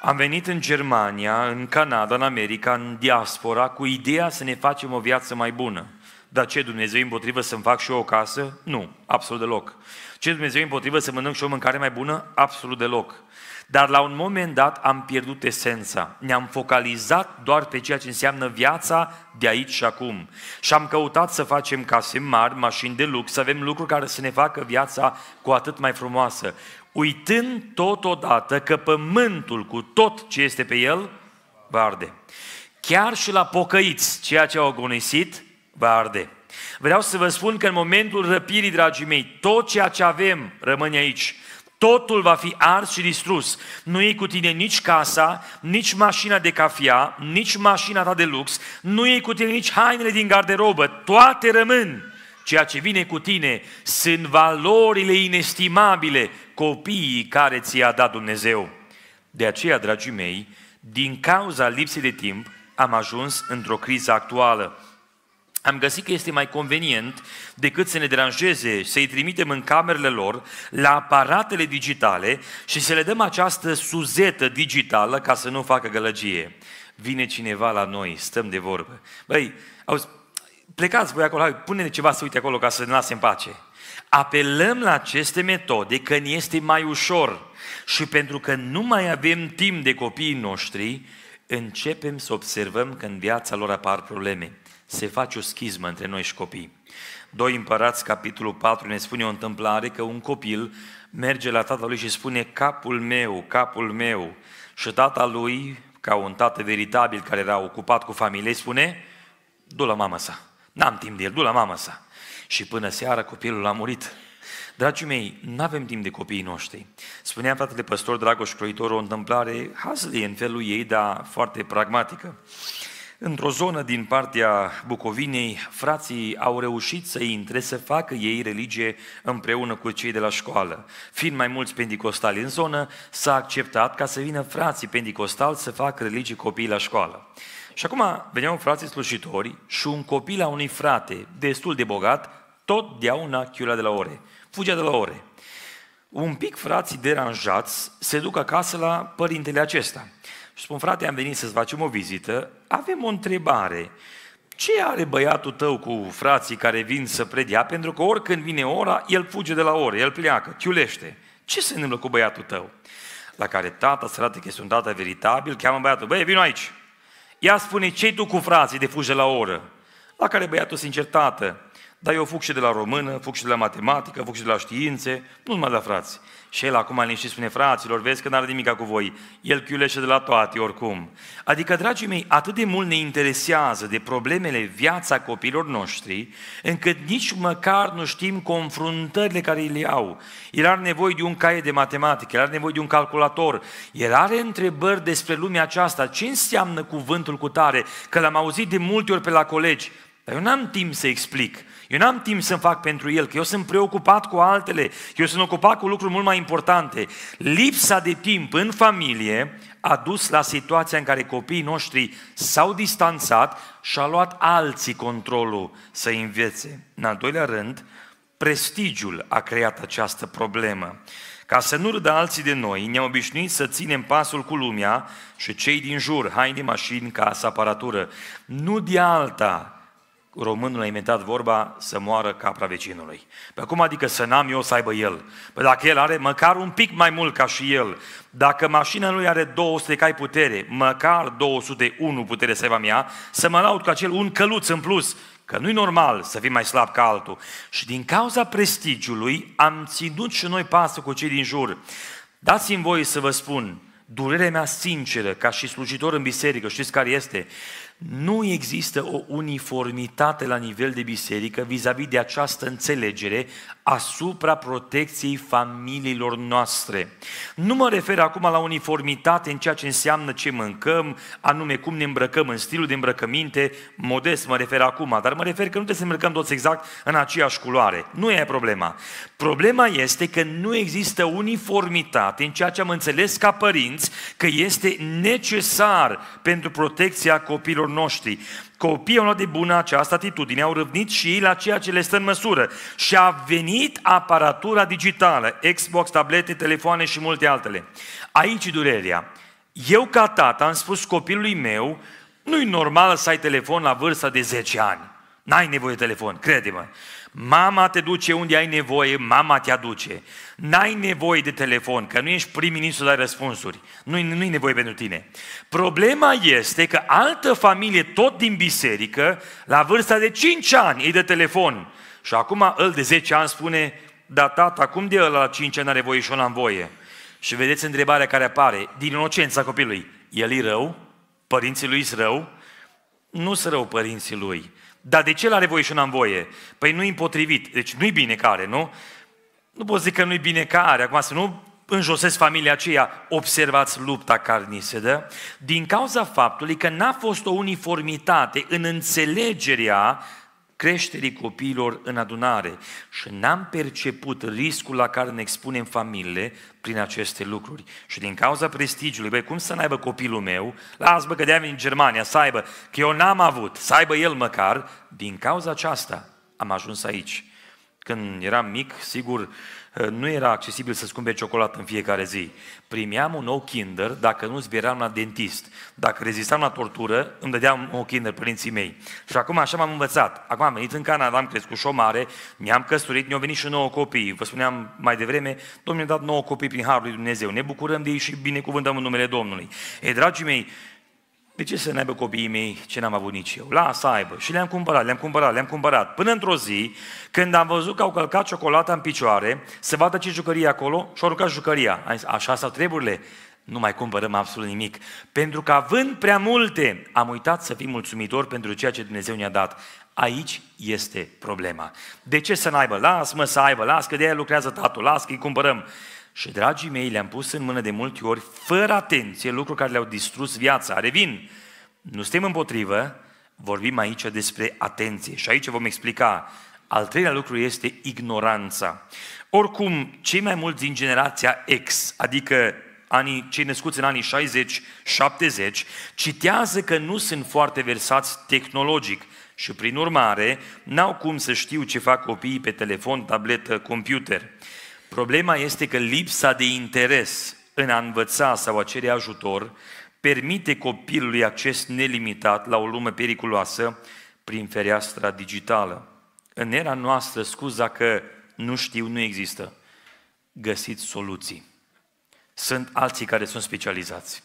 Am venit în Germania, în Canada, în America, în diaspora, cu ideea să ne facem o viață mai bună. Dar ce Dumnezeu împotrivă să-mi fac și eu o casă? Nu, absolut deloc. Ce Dumnezeu împotrivă să mănânc și o mâncare mai bună? Absolut deloc. Dar la un moment dat am pierdut esența. Ne-am focalizat doar pe ceea ce înseamnă viața de aici și acum. Și am căutat să facem case mari, mașini de lux, să avem lucruri care să ne facă viața cu atât mai frumoasă. Uitând totodată că pământul cu tot ce este pe el va arde. Chiar și la pocăiți, ceea ce au agonisit, va arde. Vreau să vă spun că în momentul răpirii, dragii mei, tot ceea ce avem rămâne aici. Totul va fi ars și distrus. Nu iei cu tine nici casa, nici mașina de cafea, nici mașina ta de lux, nu iei cu tine nici hainele din garderobă, toate rămân. Ceea ce vine cu tine sunt valorile inestimabile, copiii care ți-a dat Dumnezeu. De aceea, dragii mei, din cauza lipsei de timp, am ajuns într-o criză actuală am găsit că este mai convenient decât să ne deranjeze, să-i trimitem în camerele lor, la aparatele digitale și să le dăm această suzetă digitală ca să nu facă gălăgie. Vine cineva la noi, stăm de vorbă. Băi, auzi, plecați voi acolo, pune-ne ceva să uite acolo ca să ne lase în pace. Apelăm la aceste metode că ne este mai ușor și pentru că nu mai avem timp de copiii noștri, începem să observăm că în viața lor apar probleme se face o schismă între noi și copii. Doi Împărați, capitolul 4, ne spune o întâmplare că un copil merge la lui și spune capul meu, capul meu. Și tata lui, ca un tată veritabil care era ocupat cu familie, spune du la mama sa, n-am timp de el, du la mama sa. Și până seara copilul a murit. Dragii mei, nu avem timp de copiii noștri. Spunea fratele păstor Dragoș Croitor o întâmplare hazlie în felul ei, dar foarte pragmatică. Într-o zonă din partea Bucovinei, frații au reușit să intre, să facă ei religie împreună cu cei de la școală. Fiind mai mulți pendicostali, în zonă, s-a acceptat ca să vină frații pendicostali să facă religie copiii la școală. Și acum veneau frații slujitori și un copil a unui frate destul de bogat, tot deauna chiula de la ore. Fugea de la ore. Un pic frații deranjați se duc acasă la părintele acesta și spun, frate, am venit să-ți facem o vizită, avem o întrebare. Ce are băiatul tău cu frații care vin să predia? Pentru că oricând vine ora, el fuge de la ora, el pleacă, ciulește. Ce se întâmplă cu băiatul tău? La care tata, arată că este un tată veritabil, cheamă băiatul, băi, vino aici. Ia spune, ce tu cu frații de fuge la oră? La care băiatul, sincer, tată, dar eu fug și de la română, fug și de la matematică, fug și de la științe, nu numai de la frați. Și el acum și spune, fraților, vezi că n-are nimica cu voi. El chiulește de la toate, oricum. Adică, dragii mei, atât de mult ne interesează de problemele viața copilor noștri, încât nici măcar nu știm confruntările care le au. El are nevoie de un caiet de matematică, el are nevoie de un calculator, el are întrebări despre lumea aceasta. Ce înseamnă cuvântul cu tare? Că l-am auzit de multe ori pe la colegi, dar eu n-am timp să explic. Eu n-am timp să-mi fac pentru el, că eu sunt preocupat cu altele, eu sunt ocupat cu lucruri mult mai importante. Lipsa de timp în familie a dus la situația în care copiii noștri s-au distanțat și a luat alții controlul să învețe. În al doilea rând, prestigiul a creat această problemă. Ca să nu râdă alții de noi, ne-am obișnuit să ținem pasul cu lumea și cei din jur, haine, mașini, casă, aparatură. Nu de alta, românul a inventat vorba să moară capra vecinului. Pe cum adică să n-am eu să aibă el. Păi dacă el are măcar un pic mai mult ca și el, dacă mașina lui are 200 cai putere, măcar 201 putere să aibă mea, să mă laud cu acel un căluț în plus, că nu-i normal să fii mai slab ca altul. Și din cauza prestigiului am ținut și noi pasă cu cei din jur. Dați-mi voie să vă spun, durerea mea sinceră ca și slujitor în biserică, știți care este? Nu există o uniformitate la nivel de biserică vis-a-vis de această înțelegere asupra protecției familiilor noastre. Nu mă refer acum la uniformitate în ceea ce înseamnă ce mâncăm, anume cum ne îmbrăcăm în stilul de îmbrăcăminte, modest mă refer acum, dar mă refer că nu trebuie să îmbrăcăm toți exact în aceeași culoare. Nu e problema. Problema este că nu există uniformitate în ceea ce am înțeles ca părinți că este necesar pentru protecția copiilor noștri. Copiii au luat de bună această atitudine, au răvnit și ei la ceea ce le stă în măsură. Și a venit aparatura digitală, Xbox, tablete, telefoane și multe altele. Aici durerea. Eu ca tată am spus copilului meu, nu-i normal să ai telefon la vârsta de 10 ani. N-ai nevoie de telefon, crede-mă. Mama te duce unde ai nevoie, mama te aduce. N-ai nevoie de telefon, că nu ești prim-ministru la răspunsuri. Nu-i, nu-i nevoie pentru tine. Problema este că altă familie, tot din biserică, la vârsta de 5 ani îi dă telefon. Și acum îl de 10 ani spune, da tata, cum de ăla la 5 ani are voie și eu n-am voie? Și vedeți întrebarea care apare, din inocența copilului. El e rău? Părinții lui sunt rău? Nu sunt rău părinții lui. Dar de ce l-are voie și n-am voie? Păi nu-i împotrivit. Deci nu-i bine care, nu? Nu pot zic că nu-i bine care. Acum să nu înjosesc familia aceea. Observați lupta care ni se dă. Din cauza faptului că n-a fost o uniformitate în înțelegerea creșterii copiilor în adunare și n-am perceput riscul la care ne expunem familiile prin aceste lucruri. Și din cauza prestigiului, băi, cum să n-aibă copilul meu? Las, bă, că de în Germania, să aibă, că eu n-am avut, să aibă el măcar. Din cauza aceasta am ajuns aici. Când eram mic, sigur, Eh, nu era accesibil să-ți cumperi ciocolată în fiecare zi. Primeam un nou kinder dacă nu zbieram la dentist. Dacă rezistam la tortură, îmi dădeam un kinder părinții mei. Și acum așa m-am învățat. Acum am venit în Canada, am crescut și o mare, mi-am căsătorit, mi-au venit și nouă copii. Vă spuneam mai devreme, Domnul mi-a dat nouă copii prin Harul lui Dumnezeu. Ne bucurăm de ei și binecuvântăm în numele Domnului. Ei, dragii mei, de ce să ne aibă copiii mei ce n-am avut nici eu? La să aibă. Și le-am cumpărat, le-am cumpărat, le-am cumpărat. Până într-o zi, când am văzut că au călcat ciocolata în picioare, se vadă ce jucărie acolo și au aruncat jucăria. Am zis, așa sau treburile? Nu mai cumpărăm absolut nimic. Pentru că având prea multe, am uitat să fim mulțumitori pentru ceea ce Dumnezeu ne-a dat. Aici este problema. De ce să n-aibă? Las mă să aibă, las că de aia lucrează tatul, las că îi cumpărăm. Și, dragii mei, le-am pus în mână de multe ori, fără atenție, lucruri care le-au distrus viața. Revin, nu suntem împotrivă, vorbim aici despre atenție. Și aici vom explica. Al treilea lucru este ignoranța. Oricum, cei mai mulți din generația X, adică anii, cei născuți în anii 60-70, citează că nu sunt foarte versați tehnologic și prin urmare n-au cum să știu ce fac copiii pe telefon, tabletă, computer. Problema este că lipsa de interes în a învăța sau a cere ajutor permite copilului acces nelimitat la o lume periculoasă prin fereastra digitală. În era noastră, scuza că nu știu, nu există. Găsiți soluții. Sunt alții care sunt specializați.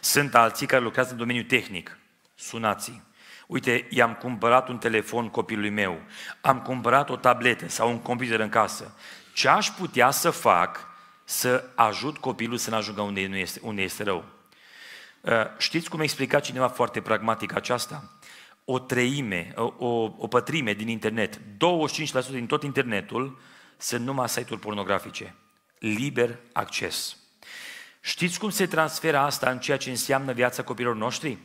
Sunt alții care lucrează în domeniul tehnic. Sunați-i. Uite, i-am cumpărat un telefon copilului meu, am cumpărat o tabletă sau un computer în casă ce aș putea să fac să ajut copilul să nu ajungă unde, nu este, unde este rău. Uh, știți cum a explicat cineva foarte pragmatic aceasta? O treime, o, o, o pătrime din internet, 25% din tot internetul sunt numai site-uri pornografice. Liber acces. Știți cum se transferă asta în ceea ce înseamnă viața copilor noștri?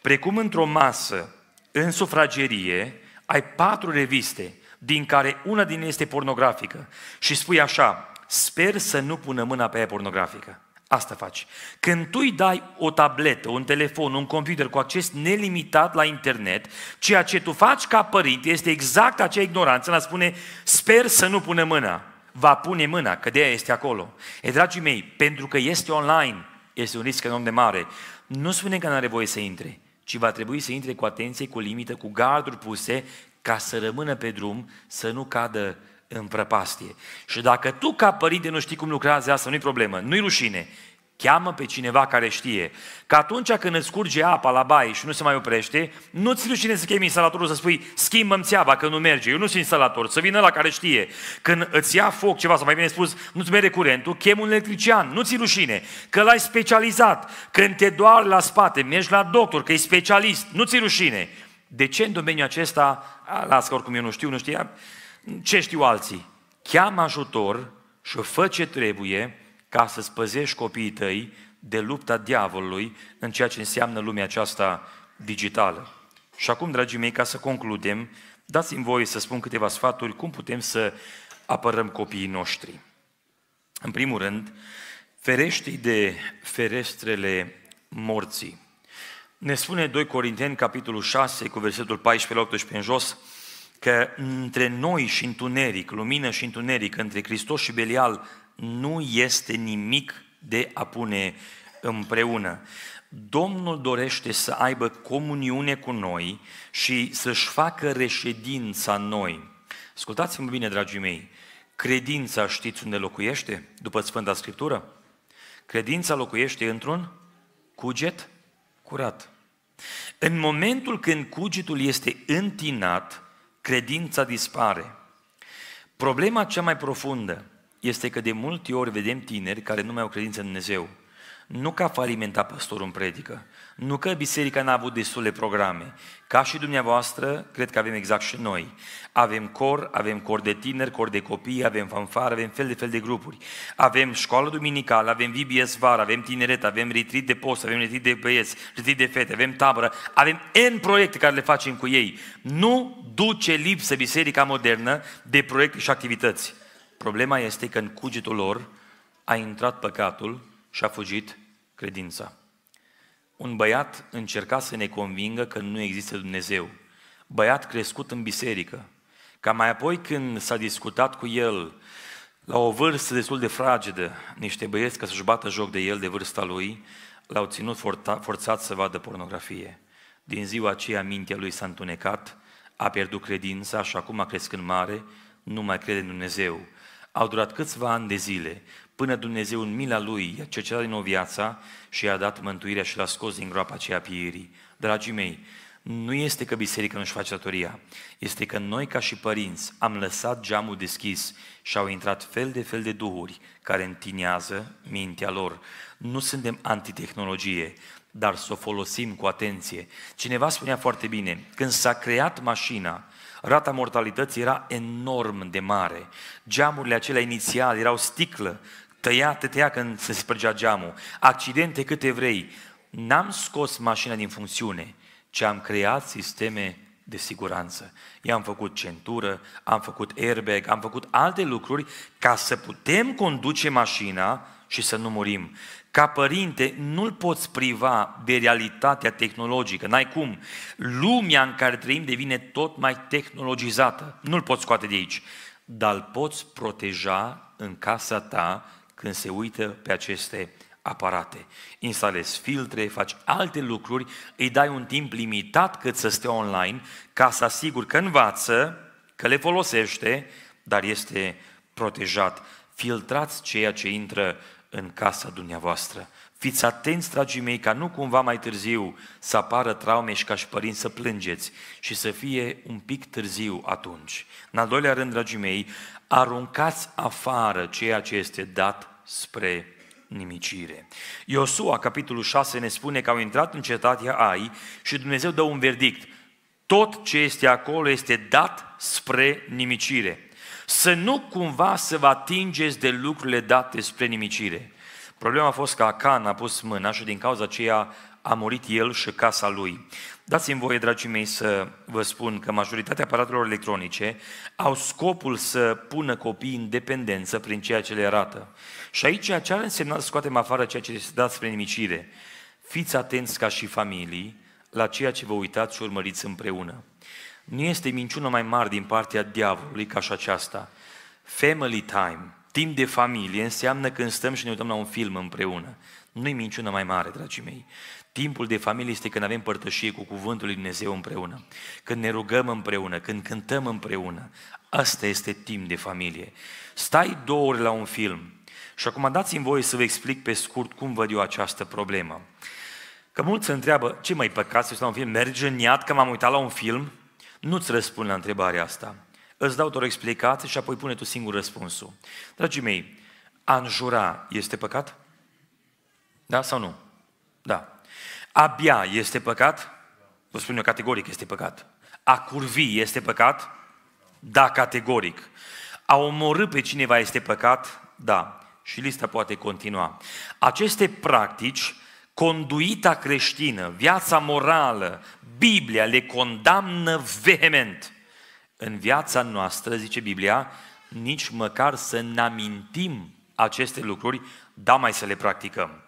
Precum într-o masă, în sufragerie, ai patru reviste, din care una din ele este pornografică și spui așa, sper să nu pună mâna pe ea pornografică. Asta faci. Când tu îi dai o tabletă, un telefon, un computer cu acces nelimitat la internet, ceea ce tu faci ca părinte este exact acea ignoranță, la spune, sper să nu pună mâna. Va pune mâna, că de aia este acolo. E, dragii mei, pentru că este online, este un risc enorm de mare. Nu spune că nu are voie să intre, ci va trebui să intre cu atenție, cu limită, cu garduri puse, ca să rămână pe drum, să nu cadă în prăpastie. Și dacă tu ca părinte nu știi cum lucrează asta, nu-i problemă, nu-i rușine, cheamă pe cineva care știe. Că atunci când îți curge apa la baie și nu se mai oprește, nu-ți rușine să chemi instalatorul să spui schimbă-mi țeava că nu merge, eu nu sunt instalator, să vină la care știe. Când îți ia foc ceva, sau mai bine spus, nu-ți mere curentul, chem un electrician, nu-ți rușine, că l-ai specializat. Când te doar la spate, mergi la doctor, că e specialist, nu-ți rușine. De ce în domeniul acesta, las că oricum eu nu știu, nu știa, ce știu alții? Cheamă ajutor și fă ce trebuie ca să spăzești copiii tăi de lupta diavolului în ceea ce înseamnă lumea aceasta digitală. Și acum, dragii mei, ca să concludem, dați-mi voie să spun câteva sfaturi cum putem să apărăm copiii noștri. În primul rând, ferește de ferestrele morții. Ne spune 2 Corinteni, capitolul 6, cu versetul 14-18 în jos, că între noi și întuneric, lumină și întuneric, între Hristos și Belial, nu este nimic de a pune împreună. Domnul dorește să aibă comuniune cu noi și să-și facă reședința în noi. Ascultați-mă bine, dragii mei, credința știți unde locuiește după Sfânta Scriptură? Credința locuiește într-un cuget curat. În momentul când cugetul este întinat, credința dispare. Problema cea mai profundă este că de multe ori vedem tineri care nu mai au credință în Dumnezeu nu că a falimentat pastorul în predică, nu că biserica n-a avut destule programe. Ca și dumneavoastră, cred că avem exact și noi. Avem cor, avem cor de tineri, cor de copii, avem fanfară, avem fel de fel de grupuri. Avem școală duminicală, avem VBS vară, avem tineret, avem retreat de post, avem retreat de băieți, retreat de fete, avem tabără, avem N proiecte care le facem cu ei. Nu duce lipsă biserica modernă de proiecte și activități. Problema este că în cugetul lor a intrat păcatul și a fugit credința. Un băiat încerca să ne convingă că nu există Dumnezeu. Băiat crescut în biserică. Ca mai apoi când s-a discutat cu el, la o vârstă destul de fragedă, niște băieți ca să-și bată joc de el de vârsta lui, l-au ținut forțat să vadă pornografie. Din ziua aceea mintea lui s-a întunecat, a pierdut credința și acum, crescând mare, nu mai crede în Dumnezeu. Au durat câțiva ani de zile până Dumnezeu în mila Lui i-a cercetat din nou viața și i-a dat mântuirea și l-a scos din groapa aceea pieirii. Dragii mei, nu este că biserica nu-și face datoria, este că noi ca și părinți am lăsat geamul deschis și au intrat fel de fel de duhuri care întinează mintea lor. Nu suntem antitehnologie, dar să o folosim cu atenție. Cineva spunea foarte bine, când s-a creat mașina, rata mortalității era enorm de mare. Geamurile acelea inițiale erau sticlă Tăia, te tăia când se spărgea geamul. Accidente câte vrei. N-am scos mașina din funcțiune, ci am creat sisteme de siguranță. i am făcut centură, am făcut airbag, am făcut alte lucruri ca să putem conduce mașina și să nu murim. Ca părinte, nu-l poți priva de realitatea tehnologică, n-ai cum. Lumea în care trăim devine tot mai tehnologizată, nu-l poți scoate de aici, dar îl poți proteja în casa ta când se uită pe aceste aparate. Instalezi filtre, faci alte lucruri, îi dai un timp limitat cât să stea online ca să asiguri că învață, că le folosește, dar este protejat. Filtrați ceea ce intră în casa dumneavoastră. Fiți atenți, dragii mei, ca nu cumva mai târziu să apară traume și ca și părinți să plângeți și să fie un pic târziu atunci. În al doilea rând, dragii mei, aruncați afară ceea ce este dat spre nimicire. Iosua, capitolul 6, ne spune că au intrat în cetatea Ai și Dumnezeu dă un verdict. Tot ce este acolo este dat spre nimicire. Să nu cumva să vă atingeți de lucrurile date spre nimicire. Problema a fost că Acan a pus mâna și din cauza aceea a murit el și casa lui. Dați-mi voie, dragii mei, să vă spun că majoritatea aparatelor electronice au scopul să pună copiii în dependență prin ceea ce le arată. Și aici ce ar însemna să scoatem afară ceea ce este dat spre nimicire? Fiți atenți ca și familii la ceea ce vă uitați și urmăriți împreună. Nu este minciună mai mare din partea diavolului ca și aceasta. Family time, timp de familie, înseamnă când stăm și ne uităm la un film împreună. nu e minciună mai mare, dragii mei. Timpul de familie este când avem părtășie cu Cuvântul Lui Dumnezeu împreună, când ne rugăm împreună, când cântăm împreună. Asta este timp de familie. Stai două ore la un film, și acum dați-mi voie să vă explic pe scurt cum văd eu această problemă. Că mulți se întreabă, ce mai păcat să la un film? Merge în iad că m-am uitat la un film? Nu-ți răspund la întrebarea asta. Îți dau doar o explicație și apoi pune tu singur răspunsul. Dragii mei, a înjura este păcat? Da sau nu? Da. Abia este păcat? Vă spun eu categoric este păcat. A curvi este păcat? Da, categoric. A omorâ pe cineva este păcat? Da. Și lista poate continua. Aceste practici, conduita creștină, viața morală, Biblia le condamnă vehement. În viața noastră, zice Biblia, nici măcar să ne amintim aceste lucruri, da mai să le practicăm.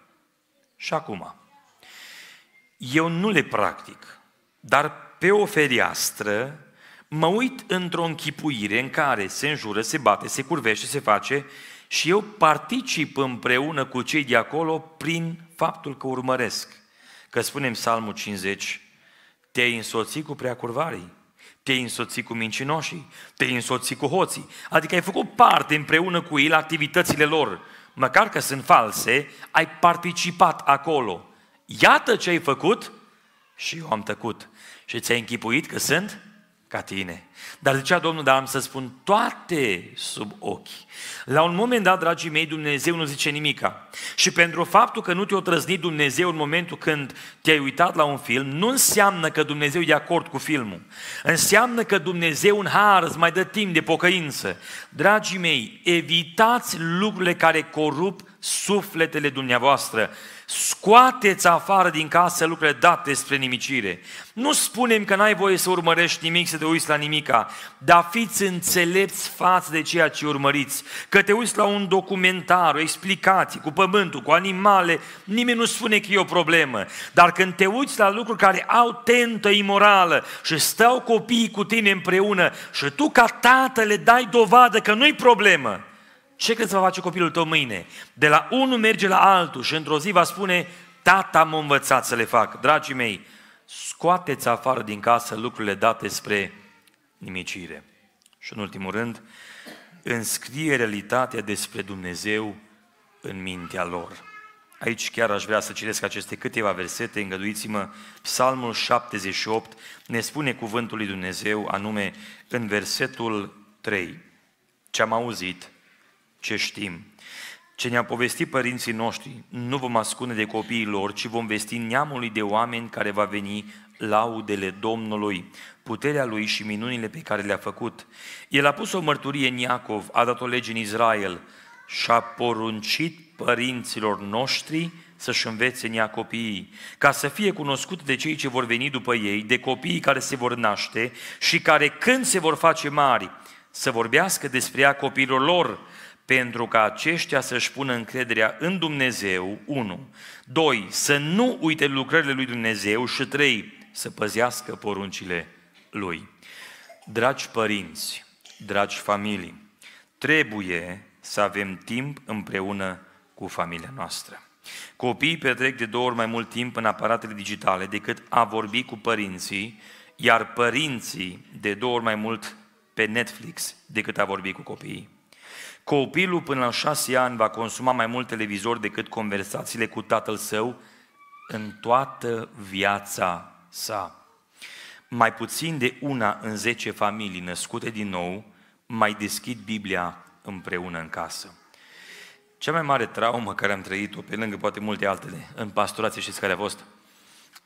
Și acum, eu nu le practic, dar pe o fereastră mă uit într-o închipuire în care se înjură, se bate, se curvește, se face și eu particip împreună cu cei de acolo prin faptul că urmăresc. Că spunem Psalmul 50, te-ai însoțit cu preacurvarii, te-ai însoțit cu mincinoșii, te-ai însoțit cu hoții. Adică ai făcut parte împreună cu ei la activitățile lor. Măcar că sunt false, ai participat acolo. Iată ce ai făcut și eu am tăcut. Și ți-ai închipuit că sunt ca tine. Dar zicea Domnul, dar am să spun toate sub ochi. La un moment dat, dragii mei, Dumnezeu nu zice nimica. Și pentru faptul că nu te-a trăznit Dumnezeu în momentul când te-ai uitat la un film, nu înseamnă că Dumnezeu e de acord cu filmul. Înseamnă că Dumnezeu în har îți mai dă timp de pocăință. Dragii mei, evitați lucrurile care corup sufletele dumneavoastră Scoateți afară din casă lucrurile date spre nimicire. Nu spunem că n-ai voie să urmărești nimic, să te uiți la nimica, dar fiți înțelepți față de ceea ce urmăriți. Că te uiți la un documentar, o explicație, cu pământul, cu animale, nimeni nu spune că e o problemă. Dar când te uiți la lucruri care au tentă imorală și stau copiii cu tine împreună și tu ca tată le dai dovadă că nu-i problemă, ce crezi că va face copilul tău mâine? De la unul merge la altul și într-o zi va spune, tata m-a învățat să le fac. Dragii mei, scoateți afară din casă lucrurile date spre nimicire. Și în ultimul rând, înscrie realitatea despre Dumnezeu în mintea lor. Aici chiar aș vrea să citesc aceste câteva versete, îngăduiți-mă, Psalmul 78 ne spune cuvântul lui Dumnezeu, anume în versetul 3. Ce am auzit, ce știm. Ce ne-a povestit părinții noștri nu vom ascunde de copiii lor, ci vom vesti neamului de oameni care va veni laudele Domnului, puterea Lui și minunile pe care le-a făcut. El a pus o mărturie în Iacov, a dat o lege în Israel și a poruncit părinților noștri să-și învețe în ea copiii, ca să fie cunoscut de cei ce vor veni după ei, de copiii care se vor naște și care când se vor face mari, să vorbească despre ea copiilor lor, pentru ca aceștia să-și pună încrederea în Dumnezeu, 1. 2. Să nu uite lucrările lui Dumnezeu și 3. Să păzească poruncile lui. Dragi părinți, dragi familii, trebuie să avem timp împreună cu familia noastră. Copiii petrec de două ori mai mult timp în aparatele digitale decât a vorbi cu părinții, iar părinții de două ori mai mult pe Netflix decât a vorbi cu copiii. Copilul până la șase ani va consuma mai mult televizor decât conversațiile cu tatăl său în toată viața sa. Mai puțin de una în zece familii născute din nou mai deschid Biblia împreună în casă. Cea mai mare traumă care am trăit-o, pe lângă poate multe altele, în pastorație știți care a fost?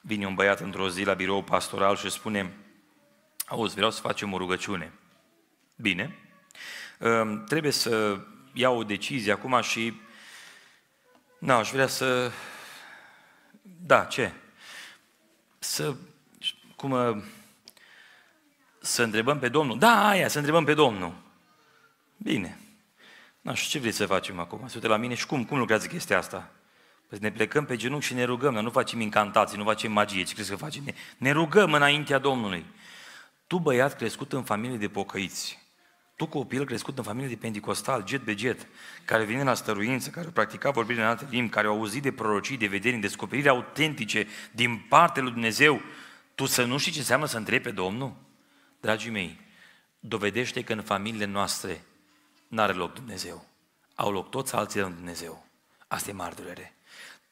Vine un băiat într-o zi la birou pastoral și spune, auzi, vreau să facem o rugăciune. Bine, Trebuie să iau o decizie acum și... Nu, aș vrea să... Da, ce? Să... Cum... Ă, să întrebăm pe Domnul. Da, aia, să întrebăm pe Domnul. Bine. Nu știu ce vreți să facem acum. Să la mine și cum, cum lucrează chestia asta? Păi ne plecăm pe genunchi și ne rugăm, dar nu facem incantații, nu facem magie, ce crezi că facem? ne rugăm înaintea Domnului. Tu, băiat crescut în familie de pocăiți, tu copil crescut în familie de pentecostal, jet be jet, care vine la stăruință, care practica vorbire în alte limbi, care au auzit de prorocii, de vederi, de descoperiri autentice din partea lui Dumnezeu, tu să nu știi ce înseamnă să întrebi pe Domnul? Dragii mei, dovedește că în familiile noastre n-are loc Dumnezeu. Au loc toți alții în Dumnezeu. Asta e mare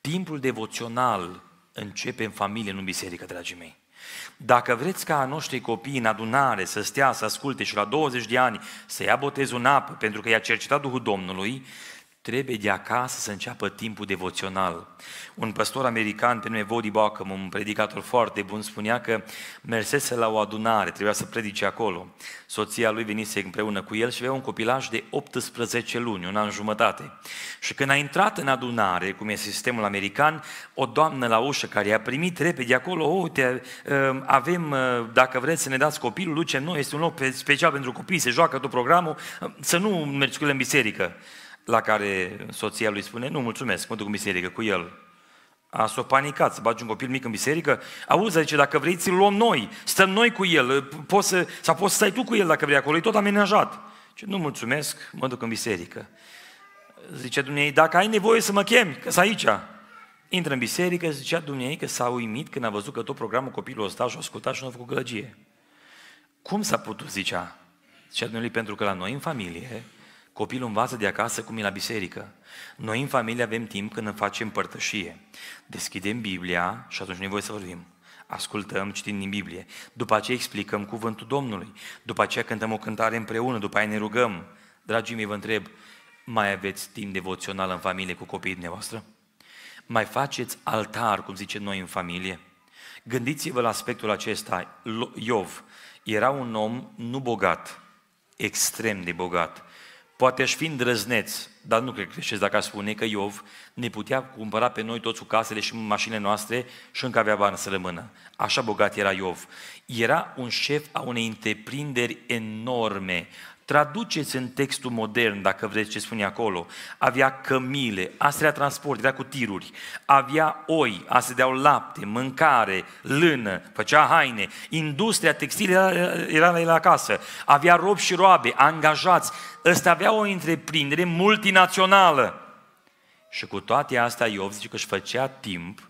Timpul devoțional începe în familie, nu în biserică, dragii mei. Dacă vreți ca a noștri copii în adunare să stea, să asculte și la 20 de ani să ia botezul în apă pentru că i-a cercetat Duhul Domnului, trebuie de acasă să înceapă timpul devoțional. Un păstor american pe nume Vody Baucom, un predicator foarte bun, spunea că mersese la o adunare, trebuia să predice acolo. Soția lui venise împreună cu el și avea un copilaj de 18 luni, un an jumătate. Și când a intrat în adunare, cum e sistemul american, o doamnă la ușă care i-a primit repede acolo, o, uite, uh, avem, uh, dacă vreți să ne dați copilul, luce noi, este un loc special pentru copii, se joacă tot programul, uh, să nu mergi cu el în biserică. La care soția lui spune, nu, mulțumesc, mă duc în biserică cu el. A s-o panicat, să bagi un copil mic în biserică. Auză, zice, dacă vrei, ți-l luăm noi, stăm noi cu el, poți să, sau poți să stai tu cu el dacă vrei acolo, e tot amenajat. Zice, nu mulțumesc, mă duc în biserică. Zice Dumnezeu, dacă ai nevoie să mă chem, că aici. Intră în biserică, zicea Dumnezeu că s-a uimit când a văzut că tot programul copilul ăsta și-a ascultat și nu a făcut gălăgie. Cum s-a putut, zicea? Zicea Dumnezeu, pentru că la noi în familie Copilul învață de acasă cum e la biserică. Noi în familie avem timp când îmi facem părtășie. Deschidem Biblia și atunci nu voi să vorbim. Ascultăm, citim din Biblie. După aceea explicăm cuvântul Domnului. După aceea cântăm o cântare împreună, după aia ne rugăm. Dragii mei, vă întreb, mai aveți timp devoțional în familie cu copiii dumneavoastră? Mai faceți altar, cum zicem noi în familie? Gândiți-vă la aspectul acesta. Iov era un om nu bogat, extrem de bogat, Poate aș fi îndrăzneț, dar nu cred că știți dacă aș spune că Iov ne putea cumpăra pe noi toți cu casele și mașinile noastre și încă avea bani să rămână. Așa bogat era Iov. Era un șef a unei întreprinderi enorme. Traduceți în textul modern, dacă vreți ce spune acolo, avea cămile, astea transport, era cu tiruri, avea oi, astea deau lapte, mâncare, lână, făcea haine, industria textilă era, era la casă. avea rob și roabe, angajați, ăsta avea o întreprindere multinațională. Și cu toate astea Iov zice că își făcea timp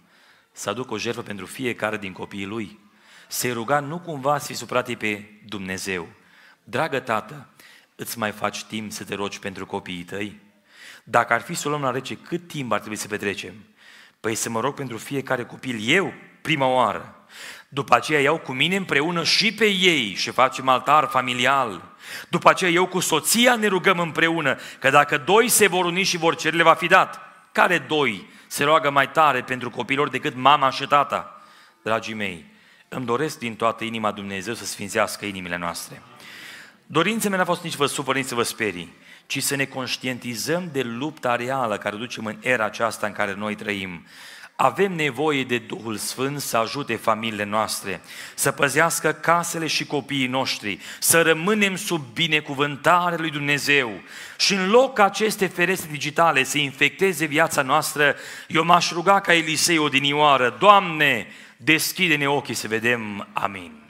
să aducă o jertfă pentru fiecare din copiii lui. Se ruga nu cumva să fi suprat pe Dumnezeu. Dragă tată, îți mai faci timp să te rogi pentru copiii tăi? Dacă ar fi să o luăm la rece, cât timp ar trebui să petrecem? Păi să mă rog pentru fiecare copil eu, prima oară. După aceea iau cu mine împreună și pe ei și facem altar familial. După aceea eu cu soția ne rugăm împreună, că dacă doi se vor uni și vor cere, le va fi dat. Care doi se roagă mai tare pentru copilor decât mama și tata? Dragii mei, îmi doresc din toată inima Dumnezeu să sfințească inimile noastre. Dorința mea n-a fost nici vă nici să vă sperii, ci să ne conștientizăm de lupta reală care ducem în era aceasta în care noi trăim. Avem nevoie de Duhul Sfânt să ajute familiile noastre, să păzească casele și copiii noștri, să rămânem sub binecuvântarea lui Dumnezeu. Și în loc ca aceste ferestre digitale să infecteze viața noastră, eu m-aș ruga ca Elisei odinioară, Doamne, deschide-ne ochii să vedem. Amin.